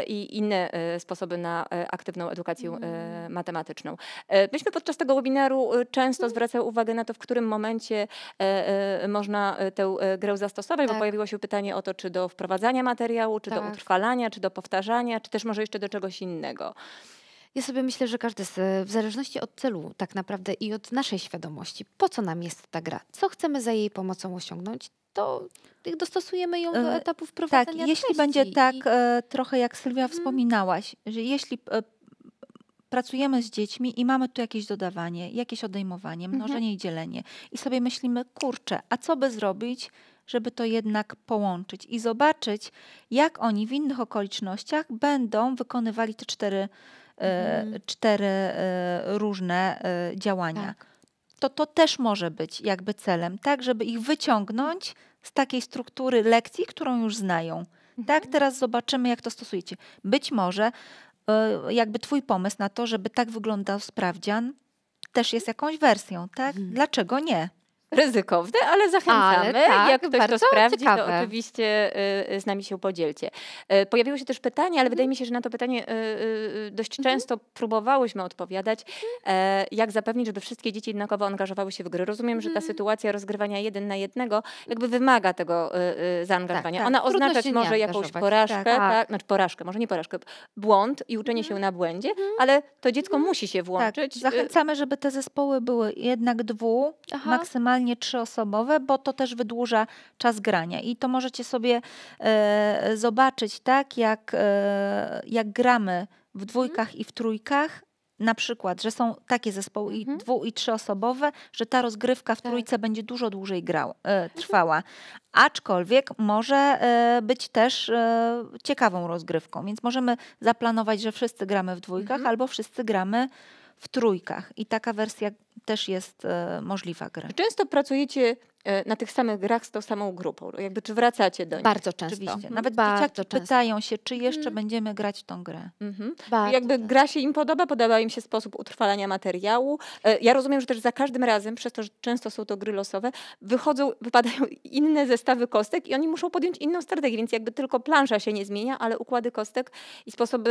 y, i inne sposoby na aktywną edukację mm. matematyczną. Myśmy podczas tego webinaru często mm. zwracali uwagę na to, w którym momencie można tę grę zastosować, tak. bo pojawiło się pytanie o to, czy do wprowadzania materiału, czy tak. do utrwalania, czy do powtarzania, czy też może jeszcze do czegoś innego. Ja sobie myślę, że każdy, z, w zależności od celu tak naprawdę i od naszej świadomości, po co nam jest ta gra, co chcemy za jej pomocą osiągnąć, to dostosujemy ją do etapów prowadzenia Tak, jeśli treści. będzie tak I... E, trochę jak Sylwia hmm. wspominałaś, że jeśli e, pracujemy z dziećmi i mamy tu jakieś dodawanie, jakieś odejmowanie, mhm. mnożenie i dzielenie i sobie myślimy, kurczę, a co by zrobić, żeby to jednak połączyć i zobaczyć, jak oni w innych okolicznościach będą wykonywali te cztery Mhm. E, cztery e, różne e, działania. Tak. To to też może być jakby celem, tak, żeby ich wyciągnąć z takiej struktury lekcji, którą już znają. Tak, mhm. teraz zobaczymy, jak to stosujecie. Być może jakby twój pomysł na to, żeby tak wyglądał sprawdzian, też jest jakąś wersją, tak? Mhm. Dlaczego nie? ryzykowne, ale zachęcamy. Ale tak, Jak ktoś to sprawdzi, ciekawe. to oczywiście y, y, z nami się podzielcie. Y, pojawiło się też pytanie, ale mhm. wydaje mi się, że na to pytanie dość mhm. często próbowałyśmy odpowiadać. Mhm. E, jak zapewnić, żeby wszystkie dzieci jednakowo angażowały się w gry? Rozumiem, że ta sytuacja rozgrywania jeden na jednego jakby wymaga tego zaangażowania. Tak, tak. Ona oznaczać może jakąś porażkę, tak, tak. tak, znaczy porażkę, może nie porażkę, błąd i uczenie się na błędzie, ale to dziecko musi się tak, włączyć. Zachęcamy, żeby te zespoły były jednak dwu, maksymalnie nie trzyosobowe, bo to też wydłuża czas grania. I to możecie sobie e, zobaczyć, tak, jak, e, jak gramy w dwójkach mhm. i w trójkach, na przykład, że są takie zespoły i mhm. dwu i trzyosobowe, że ta rozgrywka w tak. trójce będzie dużo dłużej grał, e, mhm. trwała. Aczkolwiek może e, być też e, ciekawą rozgrywką, więc możemy zaplanować, że wszyscy gramy w dwójkach mhm. albo wszyscy gramy w trójkach i taka wersja też jest e, możliwa gry. Często pracujecie E, na tych samych grach z tą samą grupą? Jakby czy wracacie do nich? Bardzo często. Oczywiście. Nawet Bardzo dzieciaki często. pytają się, czy jeszcze mm. będziemy grać w tą grę. Mhm. Jakby często. gra się im podoba, podoba im się sposób utrwalania materiału. E, ja rozumiem, że też za każdym razem, przez to, że często są to gry losowe, wychodzą, wypadają inne zestawy kostek i oni muszą podjąć inną strategię, więc jakby tylko plansza się nie zmienia, ale układy kostek i sposoby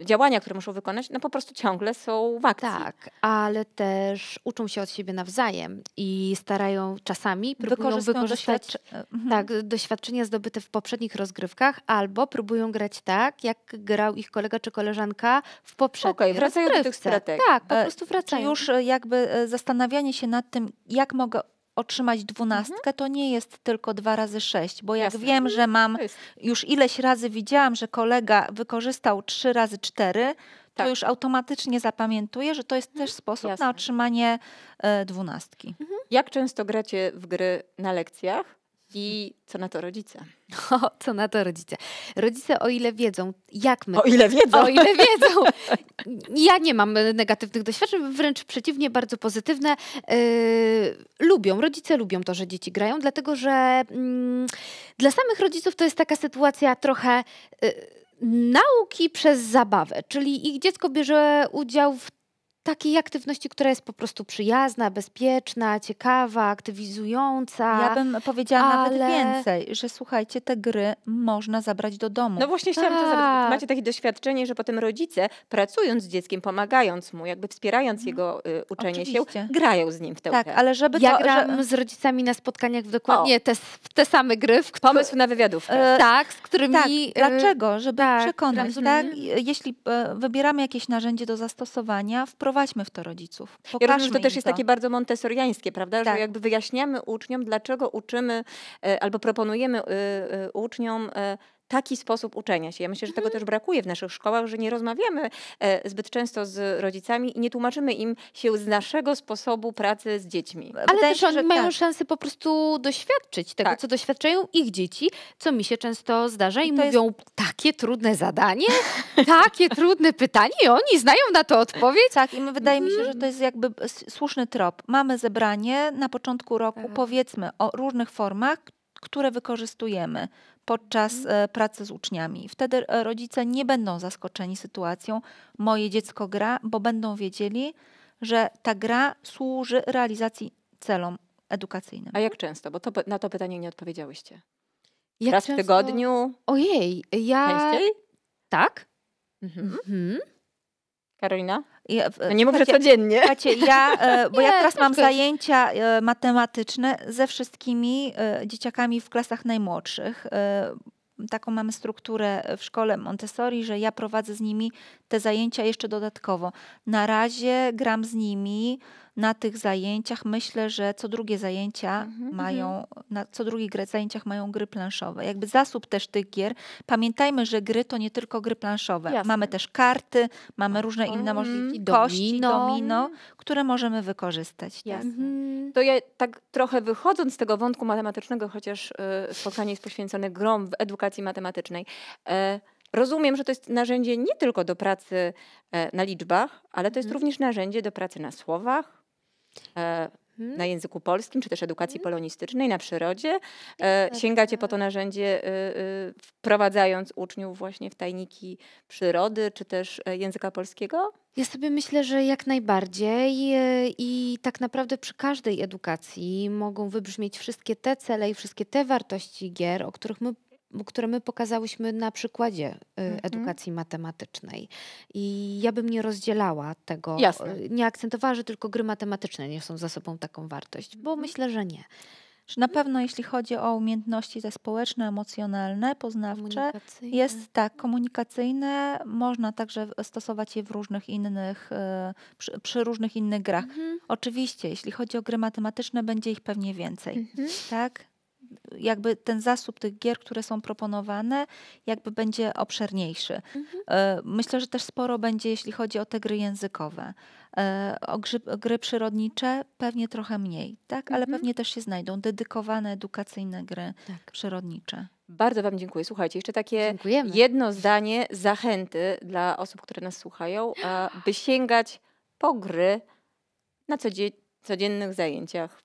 y, działania, które muszą wykonać, no po prostu ciągle są w akcji. Tak, ale też uczą się od siebie nawzajem i starają próbują czasami próbują wykorzystać e, mhm. tak, doświadczenia zdobyte w poprzednich rozgrywkach, albo próbują grać tak, jak grał ich kolega czy koleżanka w poprzednich okay, wracają rozgrywce. do tych strategii. Tak, po e, prostu wracają. Czy już e, jakby zastanawianie się nad tym, jak mogę otrzymać dwunastkę, mhm. to nie jest tylko dwa razy sześć, bo jak Jasne. wiem, że mam już ileś razy widziałam, że kolega wykorzystał trzy razy cztery, tak. to już automatycznie zapamiętuje, że to jest mhm, też sposób Jasne. na otrzymanie e, dwunastki. Mhm. Jak często gracie w gry na lekcjach? I co na to rodzice? O, co na to rodzice? Rodzice, o ile wiedzą, jak my. O ile wiedzą. O ile wiedzą. Ja nie mam negatywnych doświadczeń, wręcz przeciwnie, bardzo pozytywne. Yy, lubią, rodzice lubią to, że dzieci grają, dlatego że yy, dla samych rodziców to jest taka sytuacja trochę. Yy, nauki przez zabawę, czyli ich dziecko bierze udział w takiej aktywności, która jest po prostu przyjazna, bezpieczna, ciekawa, aktywizująca. Ja bym powiedziała ale... nawet więcej, że słuchajcie, te gry można zabrać do domu. No właśnie chciałam to zabrać. Tak. Macie takie doświadczenie, że potem rodzice pracując z dzieckiem, pomagając mu, jakby wspierając mhm. jego y, uczenie Oczywiście. się, grają z nim w te Tak, grę. ale żeby ja to... Ja gram że... z rodzicami na spotkaniach w dokładnie te, te same gry. W Pomysł na wywiadówkę. E, tak, z którymi... Tak, y, dlaczego? Żeby tak, przekonać, tak? Y, jeśli y, wybieramy jakieś narzędzie do zastosowania, wprowadzamy Wprowadźmy w to rodziców. Pokażmy ja rozumiem, to też jest to. takie bardzo montessoriańskie, prawda? Tak. Że jakby wyjaśniamy uczniom, dlaczego uczymy e, albo proponujemy e, e, uczniom taki sposób uczenia się. Ja myślę, że tego mhm. też brakuje w naszych szkołach, że nie rozmawiamy e, zbyt często z rodzicami i nie tłumaczymy im się z naszego sposobu pracy z dziećmi. Ale Wydaje też się, oni mają tak. szansę po prostu doświadczyć tego, tak. co doświadczają ich dzieci, co mi się często zdarza i, I mówią jest... takie trudne zadanie, takie trudne pytanie i oni znają na to odpowiedź. Tak, i wydaje mi się, że mhm. to jest jakby słuszny trop. Mamy zebranie na początku roku, tak. powiedzmy o różnych formach, które wykorzystujemy podczas mhm. e, pracy z uczniami. Wtedy e, rodzice nie będą zaskoczeni sytuacją, moje dziecko gra, bo będą wiedzieli, że ta gra służy realizacji celom edukacyjnym. A jak często? Bo to, na to pytanie nie odpowiedziałyście. Jak Raz często? w tygodniu? Ojej, ja... Częściej? Tak. Mhm. Mhm. Karolina? Ja, no nie mówię codziennie. Słuchajcie, ja, e, bo nie, ja teraz mam zajęcia e, matematyczne ze wszystkimi e, dzieciakami w klasach najmłodszych. Taką mamy strukturę w szkole Montessori, że ja prowadzę z nimi te zajęcia jeszcze dodatkowo. Na razie gram z nimi na tych zajęciach myślę, że co drugie zajęcia mhm, mhm. mają, na co drugich zajęciach mają gry planszowe. Jakby zasób też tych gier. Pamiętajmy, że gry to nie tylko gry planszowe. Jasne. Mamy też karty, mamy różne inne mhm. możliwości, domino. kości, domino, które możemy wykorzystać. Tak? To ja tak trochę wychodząc z tego wątku matematycznego, chociaż y, spotkanie jest poświęcone grom w edukacji matematycznej. Y, Rozumiem, że to jest narzędzie nie tylko do pracy e, na liczbach, ale to jest również narzędzie do pracy na słowach, E, mhm. na języku polskim, czy też edukacji mhm. polonistycznej, na przyrodzie. E, sięgacie po tak. to narzędzie, y, y, wprowadzając uczniów właśnie w tajniki przyrody, czy też e, języka polskiego? Ja sobie myślę, że jak najbardziej i tak naprawdę przy każdej edukacji mogą wybrzmieć wszystkie te cele i wszystkie te wartości gier, o których my które my pokazałyśmy na przykładzie y, mhm. edukacji matematycznej. I ja bym nie rozdzielała tego, Jasne. Y, nie akcentowała, że tylko gry matematyczne nie są za sobą taką wartość, bo mhm. myślę, że nie. Na pewno jeśli chodzi o umiejętności te społeczne, emocjonalne, poznawcze, jest tak, komunikacyjne, można także stosować je w różnych innych, y, przy, przy różnych innych grach. Mhm. Oczywiście, jeśli chodzi o gry matematyczne, będzie ich pewnie więcej, mhm. tak? jakby ten zasób tych gier, które są proponowane, jakby będzie obszerniejszy. Mhm. E, myślę, że też sporo będzie, jeśli chodzi o te gry językowe. E, o gry, gry przyrodnicze pewnie trochę mniej, tak? Ale mhm. pewnie też się znajdą dedykowane edukacyjne gry tak. przyrodnicze. Bardzo Wam dziękuję. Słuchajcie, jeszcze takie Dziękujemy. jedno zdanie zachęty dla osób, które nas słuchają, by sięgać po gry na codziennych zajęciach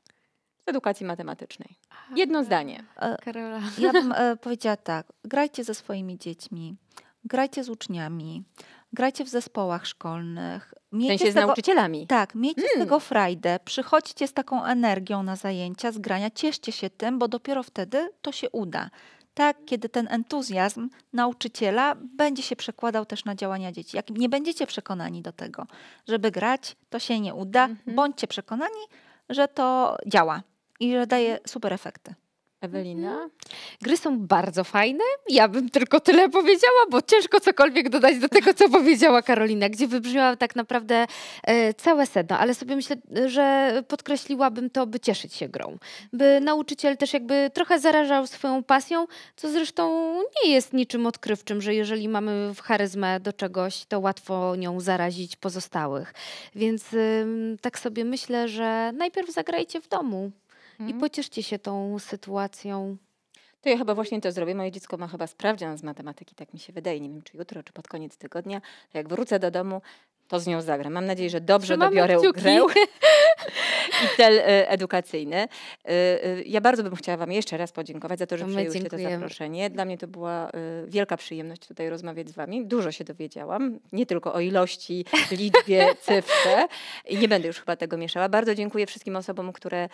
edukacji matematycznej. Jedno zdanie. E, e, Karola. Ja bym e, powiedziała tak, grajcie ze swoimi dziećmi, grajcie z uczniami, grajcie w zespołach szkolnych. Miejcie w sensie z, tego, z nauczycielami. Tak, miejcie mm. z hmm. tego frajdę, przychodźcie z taką energią na zajęcia, z grania, cieszcie się tym, bo dopiero wtedy to się uda. Tak, kiedy ten entuzjazm nauczyciela będzie się przekładał też na działania dzieci. Jak nie będziecie przekonani do tego, żeby grać, to się nie uda. Mm -hmm. Bądźcie przekonani, że to działa i że daje super efekty. Ewelina? Mhm. Gry są bardzo fajne. Ja bym tylko tyle powiedziała, bo ciężko cokolwiek dodać do tego, co powiedziała Karolina, gdzie wybrzmiała tak naprawdę e, całe sedno, ale sobie myślę, że podkreśliłabym to, by cieszyć się grą. By nauczyciel też jakby trochę zarażał swoją pasją, co zresztą nie jest niczym odkrywczym, że jeżeli mamy w charyzmę do czegoś, to łatwo nią zarazić pozostałych. Więc tak sobie myślę, że najpierw zagrajcie w domu i mhm. pocieszcie się tą sytuacją. To ja chyba właśnie to zrobię. Moje dziecko ma chyba sprawdzian z matematyki, tak mi się wydaje. Nie wiem, czy jutro, czy pod koniec tygodnia. Jak wrócę do domu, to z nią zagram. Mam nadzieję, że dobrze Trzymamy dobiorę grę i cel e, edukacyjny. E, e, ja bardzo bym chciała Wam jeszcze raz podziękować za to, że to to zaproszenie. Dla mnie to była wielka przyjemność tutaj rozmawiać z Wami. Dużo się dowiedziałam, nie tylko o ilości, liczbie, cyfrze. Nie będę już chyba tego mieszała. Bardzo dziękuję wszystkim osobom, które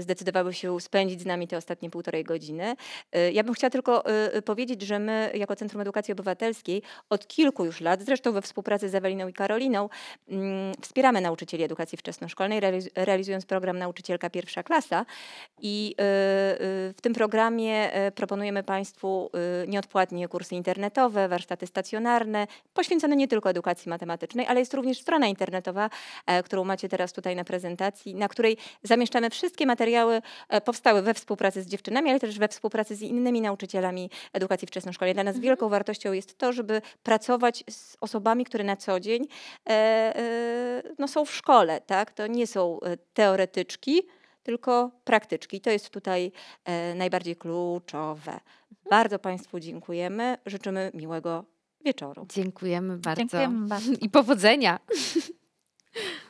zdecydowały się spędzić z nami te ostatnie półtorej godziny. Ja bym chciała tylko powiedzieć, że my jako Centrum Edukacji Obywatelskiej od kilku już lat, zresztą we współpracy z Eweliną i Karoliną. Mm, wspieramy nauczycieli edukacji wczesnoszkolnej, realizując program Nauczycielka Pierwsza Klasa. I y, y, w tym programie y, proponujemy Państwu nieodpłatnie kursy internetowe, warsztaty stacjonarne, poświęcone nie tylko edukacji matematycznej, ale jest również strona internetowa, e, którą macie teraz tutaj na prezentacji, na której zamieszczamy wszystkie materiały e, powstałe we współpracy z dziewczynami, ale też we współpracy z innymi nauczycielami edukacji wczesnoszkolnej. Dla nas mhm. wielką wartością jest to, żeby pracować z osobami, które na co dzień dzień e, e, no, są w szkole. Tak? To nie są e, teoretyczki, tylko praktyczki. To jest tutaj najbardziej kluczowe. Mhm. Bardzo Państwu dziękujemy. Życzymy miłego wieczoru. Dziękujemy bardzo. Dziękujemy bardzo. I powodzenia.